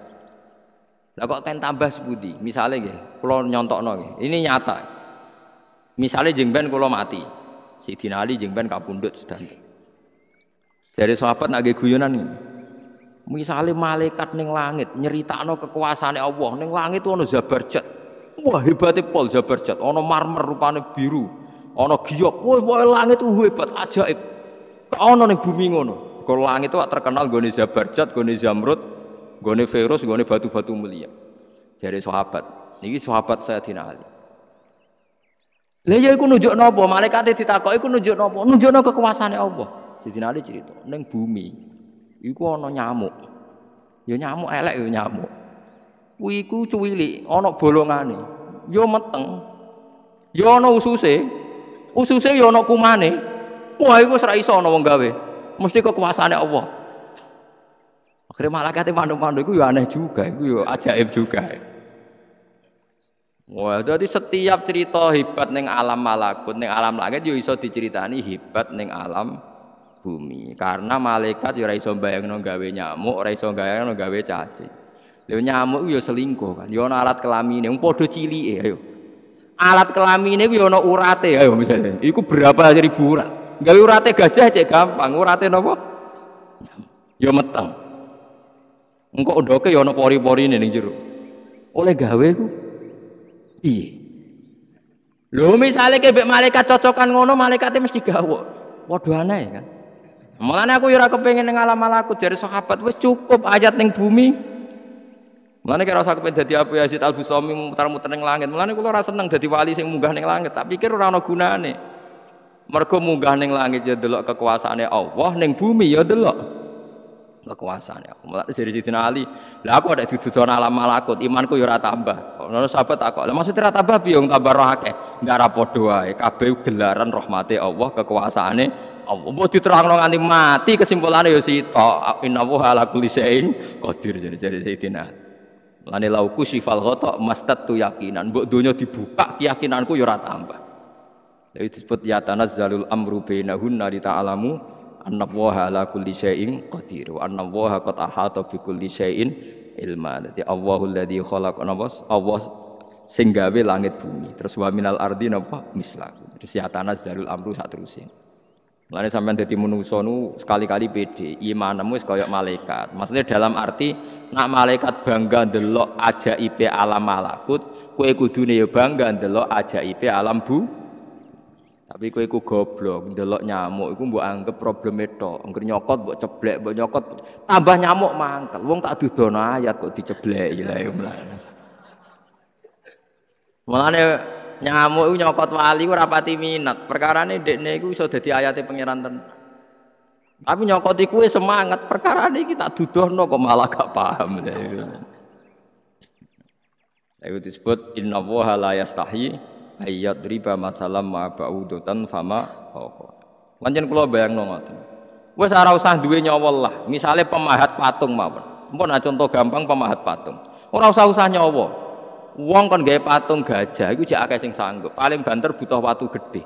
Lah kok ten tambah sebudi? Misalnya gitu, kalau nyontok nol, Ini nyata. Misalnya jengben kalau mati. si dinali jengben kapundut sudah. Dari sahabat nagi guyonan ini. Misalnya malaikat neng langit nyerita nyeritakno kekuasaan Allah neng langit tuh ono Zabarjat. Wah hebatnya Pol Zabarjat, ono marmer rupane biru, ono giok. Wah, wah langit tuh hebat ajaib. Ono neng bumi ngono. Kalau langit tuh terkenal goni Zabarjat, goni Zamrud, Gone virus, gone batu-batu mulia. Jadi sahabat. Niki sahabat saya Dina Ali. Lah ya iku nunjuk napa? Malaikate ditakoki iku nunjuk napa? Nunjukno kekuasaane Allah. Sidina Ali cerita, ning bumi iku ana nyamuk. Ya nyamuk elek ya nyamuk. Kuwi iku ono ana bolongane. Ya meteng. Ya ana ususe. Ususe ya ana kumane. Wah iku ora iso ana wong gawe. Mesti kekuasaane Allah. Akhirnya malaikat mandu-mandu itu ya aneh juga, itu ya ajaib juga. Wah, jadi setiap cerita hebat neng alam malakut, neng alam langit yo ya iso diceritani hebat neng alam bumi. Karena malaikat yo ya ora bayang bayangno gawe nyamuk, ora iso bayangno gawe cacing. Lho nyamuk yo ya selingkuh kan, yo alat kelamine, wong padha cilike ayo. Alat kelamine yo no urate ayo misalnya. Iku berapa ribu urat? Gawe urate gajah cek gampang, urate nopo? Yo meteng. Engkau udah ke yono ya pori ini nih jeruk. Oleh gawe ku iye. Lumi misale kebek malaikat cocokan ngono, malaikatnya mesti gawe. Waduh aneh kan. Mulane aku ya kepengen kepengin ning alam malaku dari sahabat wes cukup ajat neng bumi. Mulane kira rasa kepengen jadi Abu Yazid Al Bustami muter-muter neng langit. Mulane aku ora seneng jadi wali sing munggah neng langit, kira pikir ora ana nih. Mergo munggah neng langit ya delok Oh Allah, neng bumi ya delok ya aku. jadi dari Sidina Ali, lah aku ada didudono alam malakut, imanku yura ora tambah. Nono sahabat aku lah maksudnya ora tambah piye tambah nggak akeh? doa ra gelaran rohmati allah gelaran rahmate Allah, kekuasaane Allah. Mbok dong nganti mati kesimpulannya sih to inna wa ala kulli syai'in jadi jadi dari Sidina Ali. Lani lauku sifal toh mastat tu yakinan. buat dunia dibuka keyakinanku yura ya tambah. Jadi disebut ya zalul amru nahun li ta'alamu annallaha ala kulli syai'in qadir wa annallaha qad ahata bi kulli syai'in ilma dadi Allahul ladzi khalaq nabas Allah sing gawe langit bumi terus wa minal ardi napa mislah? terus ya zarul amru sak terusin Mulane sampean dadi manusa nu sekali-kali pede, imanmu wis kaya malaikat. Maksudnya dalam arti nak malaikat bangga ndelok ajaibe alam malakut, kowe kudune ya bangga ndelok ajaibe alam bu. Tapi kowe iku goblok, ndelok nyamuk iku mbok anggap problem itu, Engger nyokot mbok ceblek, mbok nyokot tambah nyamuk mangkel. Wong tak dudono ayat kok diceblek ya mlane. Mulane nyamuk iku nyokot wali ora pati minat. Perkarane nih, iku iso dadi ayate pangeran ten. Tapi nyokot kue semangat perkara ini kita duduh no kok malah gak paham. Itu disebut inna woha la yastahi ayat riba masalam ma ba'udutan fama fauqa. kalau bayang bayangno ngoten. Wes ora usah duwe nyawa lah. Misale pemahat patung mawon. Mpun contoh gampang pemahat patung. Ora usah usah nyawa. Uang kon gawe patung gajah itu jek sing sanggup. Paling banter butuh gede.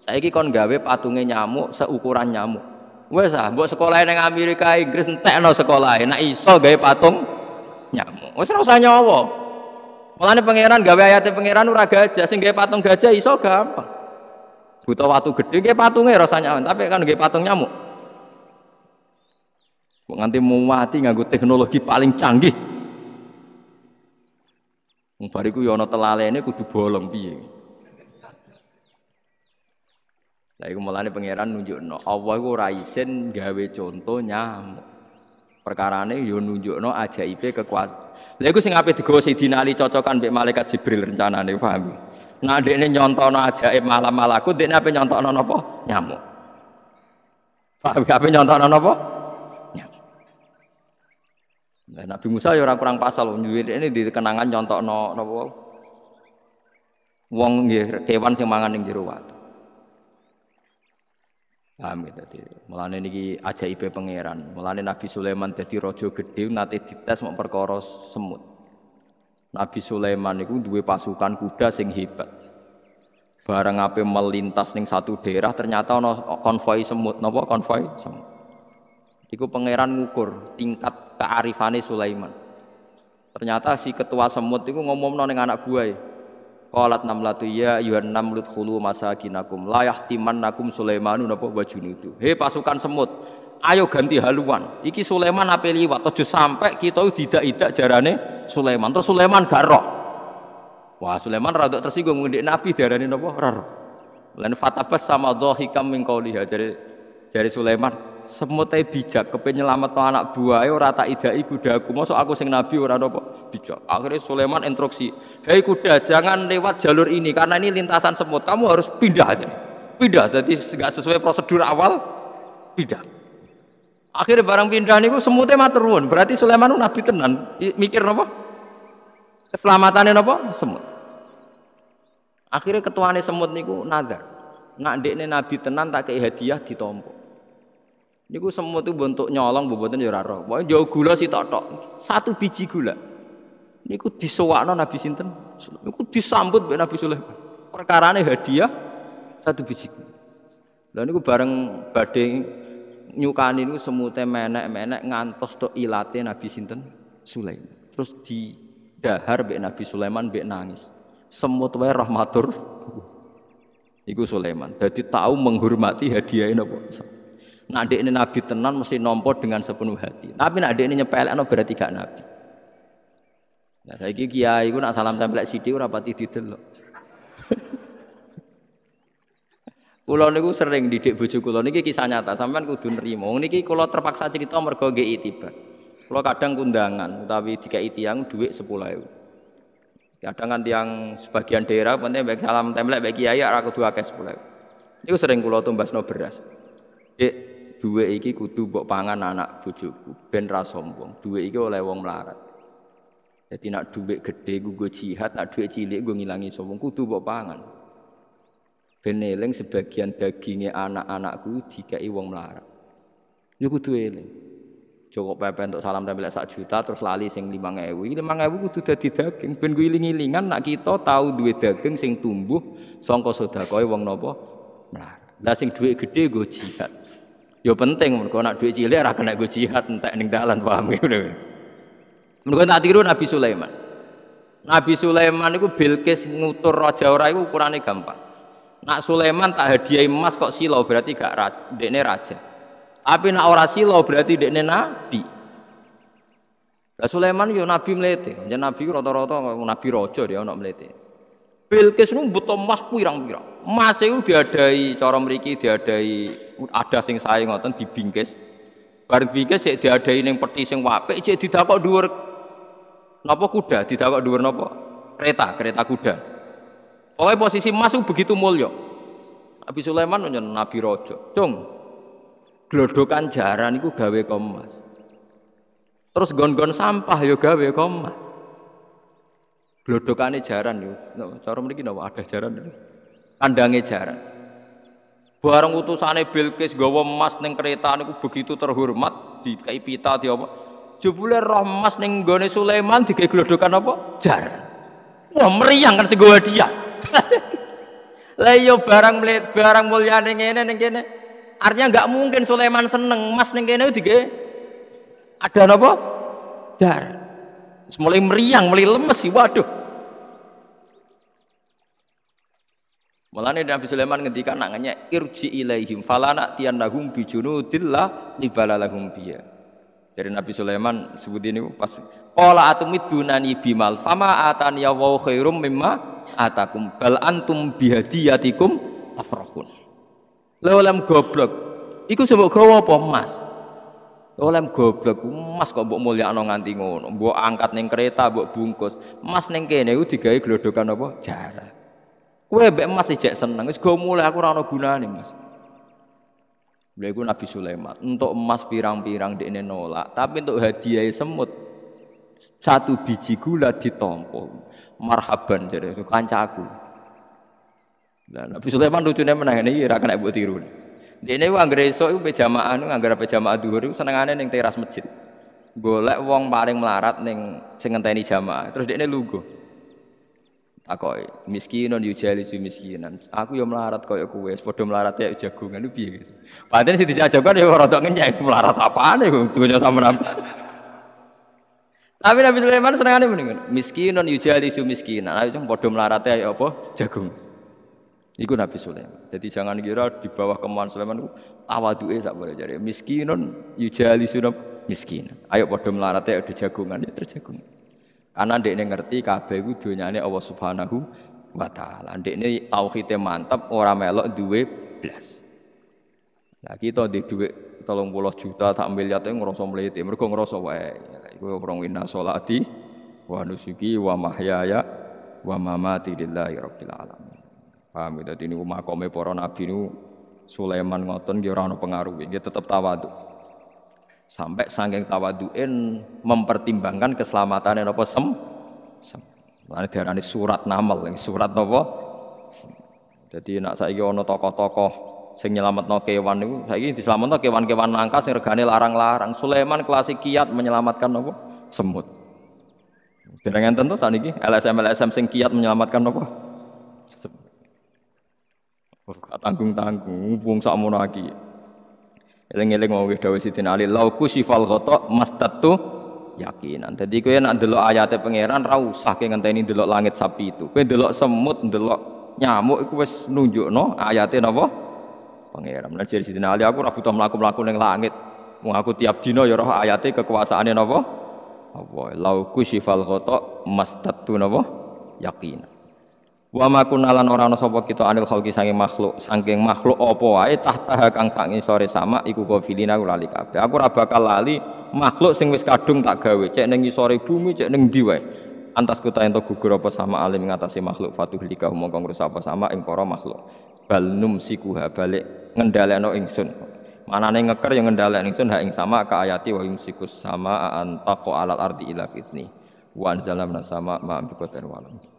Saya ki kon gawe patungnya nyamuk seukuran nyamuk. Wes ah, mbok sekolah yang Amerika, Inggris no sekolah. E. Nek iso gawe patung nyamuk. Wes usah nyawa. Mulane pangeran gawe ayate pangeran ora gajah, sing gawe patung gajah iso gampang. Butuh watu gede nggih patunge rasanya, tapi kan nggih patung nyamuk. Kok nganti mau mati nganggo teknologi paling canggih. Wong bariku ya ana telalene kudu bolong piye. Lah iku mulane pangeran nunjukno Allah iku ora isin gawe conto nyamuk. Perkarane ya nunjukno ajaibe kekuasaan Lha iku sing ape digawa Sayyidina Ali cocokan mbek malaikat Jibril rencanane paham. Nah dekne nyontono ajaib malam malaku dekne ape nyontono napa? Nyamuk. Paham ape nyontono napa? Nyamuk. Nah, Nabi Musa ya ora kurang pasal nyuwir ini dikenangan nyontokno napa? Wong nggih kewan sing mangan ning jero watu. Paham gitu. Jadi, mulane niki ajaibe pangeran. Mulane Nabi Sulaiman jadi raja gede nate dites mau perkara semut. Nabi Sulaiman itu dua pasukan kuda sing hebat. Bareng apa melintas ning satu daerah ternyata ana konvoi semut. Nopo konvoi semut? Iku pangeran ngukur tingkat kearifane Sulaiman. Ternyata si ketua semut itu ngomong ning anak buah Qalat namlatu ya ayuhan namlut khulu masakinakum la yahtimannakum Sulaimanu napa wa junudu. He pasukan semut, ayo ganti haluan. Iki Sulaiman ape liwat aja sampai kita didak-idak jarane Sulaiman. Terus Sulaiman gak roh. Wah, Sulaiman rada tersinggung ngendik Nabi darane napa ora roh. Lan fatabas sama dhahikam min qauliha dari dari Sulaiman semut bijak kepen nyelametno anak buaya. ora tak idai aku masuk aku sing nabi ora bijak akhirnya Sulaiman instruksi hei kuda jangan lewat jalur ini karena ini lintasan semut kamu harus pindah aja pindah jadi nggak sesuai prosedur awal pindah akhirnya barang pindah niku semutnya maturun. berarti Sulaiman nabi tenan mikir nopo keselamatannya napa semut akhirnya nih semut niku nazar nak dek nabi tenan tak kayak hadiah ditompok Niku semua tuh bentuk nyolong bobotnya ya ora jauh gula sih tok. Satu biji gula. Niku disowakno Nabi sinten? Niku disambut mbek Nabi Sulaiman. Perkarane hadiah satu biji lalu ini niku bareng badeng nyukani niku semua menek-menek ngantos tok ilate Nabi sinten? Sulaiman. Terus di dahar mbek Nabi Sulaiman mbek nangis. tuh wae rahmatur. Iku Sulaiman. Jadi tahu menghormati hadiah nabi Nak ini nabi tenan mesti nompo dengan sepenuh hati. Tapi nak ini nyepel no berarti gak nabi. Nah, saya kiki kiai, gue nak salam tempel sidi, ora pati didelok. kulo niku sering didik bojo kulo niki kisah nyata, sampean kudu nrimo. Niki kulo terpaksa cerita mergo nggih tiba. Kulo kadang kundangan utawi dikai tiyang dhuwit 10000. Kadang kan yang sebagian daerah penting baik salam templek baik kiai ora kudu akeh 10000. Niku sering kulo tumbasno beras. Dik, duwe iki kudu mbok pangan anak bojoku ben ra sombong. Duwe iki oleh wong melarat. Jadi nak duwe gede gue jihad, nak duwe cilik gue ngilangi sombong kudu mbok pangan. Ben sebagian dagingnya anak-anakku dikai wong melarat. Ini kudu eling. Cukup pepe untuk salam tempel sak juta terus lali sing ngewu. Lima ngewu kudu dadi daging ben gue iling-ilingan nak kita tahu duwe daging sing tumbuh songko sodakoi wong nopo melarat. Lah sing duit gede gue jihad. Yo ya penting mergo nak duit cilik ora kena go jihad entek ning dalan paham ngono. Mergo tak tiru Nabi Sulaiman. Nabi Sulaiman itu Bilqis ngutur raja ora iku ukurane gampang. Nak Sulaiman tak hadiah emas kok silo berarti gak raja, dekne raja. Tapi nak ora silo berarti dekne nabi. Lah Sulaiman yo nabi mlete. Jan nabi rata-rata nabi raja dia ono mlete. Bilqis nu butuh emas pirang-pirang. Emas itu diadai cara mriki diadai ada sing saya ngoten dibingkis. Bar dibingkis sik diadai ning peti sing apik sik didakok dhuwur napa kuda, didakok dhuwur napa? Kereta, kereta kuda. Pokoknya posisi emas itu begitu mulia. Nabi Sulaiman nyen Nabi Rojo. Cung. Glodokan jaran iku gawe kemas. Terus gon-gon sampah yo gawe kemas. Glodokane jaran yo. Nah, cara mriki napa ada jaran. Kandange jaran. Bareng utusane Bilqis gawa emas ning kereta niku begitu terhormat dikai pita di apa? Jebule roh emas ning gone Sulaiman dikai glodokan apa? Jaran. Wah meriang kan sing gawa dia. Lah yo iya, barang mlet barang mulyane ngene ning kene. Artinya enggak mungkin Sulaiman seneng emas ning kene dikai ada apa? Jaran mulai meriang, mulai lemes sih, waduh. Malah nih Nabi Sulaiman ngendikan nangannya irji ilaihim falana tiannahum bijunudillah libalalahum biya. Dari Nabi Sulaiman sebut ini pas Qala atumid dunani bimal fama atani ya wa khairum mimma atakum bal antum bihadiyatikum tafrahun. Lha goblok. Iku sebab gawa apa, Mas? Oleh goblok, mas kok mbok mulyakno nganti ngono. Mbok angkat neng kereta, mbok bungkus. Mas neng kene iku digawe gelodokan apa? Jarak. be emas mas cek seneng. Wis gue mulai aku rano guna nih Mas. Lha Nabi Sulaiman. Untuk emas pirang-pirang dekne nolak, tapi untuk hadiah semut satu biji gula ditompo. Marhaban itu kancaku. Lah Nabi Sulaiman lucunya menang ini rakan kena mbok tiru. Di ku uang esuk itu pejamaan, anggere pejamaan dhuwur iku senengane neng teras masjid. Golek wong paling melarat neng sengenteni ngenteni jamaah. Terus dekne lungguh. Aku miskinun yujali si miskinan. Aku yang melarat kaya kowe, padha melarat ya jagongan iku piye, Guys. Padahal sing dijak jagongan orang ya rada ngenyek melarat apane kok dunya sama Tapi Nabi Sulaiman senengane mendingan miskinun yujali si miskinan. Ayo padha melarat ya, ya apa jagung. Iku Nabi Sulaiman. Jadi jangan kira di bawah kemauan Sulaiman itu awaduke sak boleh jadi miskinun yujali sunab miskin. Ayo padha melarate ada ya, jagungan ya terjagung. Karena ini ngerti kabeh iku donyane Allah Subhanahu wa taala. ini tauhite mantap ora melok duwe blas. Lah kita di tolong 30 juta tak miliar ngrasa mlete, mergo ngrasa wae. Iku orang inna sholati wa nusuki wa mahyaya wa mamati lillahi rabbil alamin. Paham gitu. ini rumah makome para nabi niku Sulaiman ngoten nggih orang pengaruh, nggih tetep tawadu. Sampai sangking tawaduin mempertimbangkan keselamatan yang apa sem. sem. Lan diarani surat namal, surat apa? Jadi nak saya ono toko tokoh sing nyelamat no kewan saya niku diselamat no kewan-kewan langka sing regani larang-larang. Sulaiman klasik kiat menyelamatkan apa? Semut. dengan tentu tadi saniki LSM LSM sing kiat menyelamatkan apa? Semut. Tanggung-tanggung, ngubung sak mono Eling-eling mau dawuh Sidin Ali, lauku sifal mas tatu yakinan. Dadi yang nak delok ayate pangeran sah yang ke ngenteni delok langit sapi itu. Kau delok semut, delok nyamuk iku wis no ayate napa? Pangeran. Lan jadi Sidin Ali aku ora butuh melakukan melakukan ning langit. Mau aku tiap dino ya roh ayate kekuasaane apa? Allah. Lauku sifal mas tatu apa? Yakinan. Wa ma kunalan ora ana sapa kita anil khalqi saking makhluk, saking makhluk apa wae tahtaha kang kang sore sama iku gofilina aku lali kabeh. Aku ora bakal lali makhluk sing wis kadung tak gawe, cek ning isore bumi, cek ning ndi wae. Antas kuta ento gugur apa sama alim ngatasi makhluk fatuh lika mongko ngrusak apa sama ing para makhluk. Bal numsikuha balik ngendhalekno ingsun. manane ngeker yang ngendalek ingsun ha ing sama ka ayati wa yumsikus sama antaqo alal ardi ila fitni wa anzalna sama ma bi qadar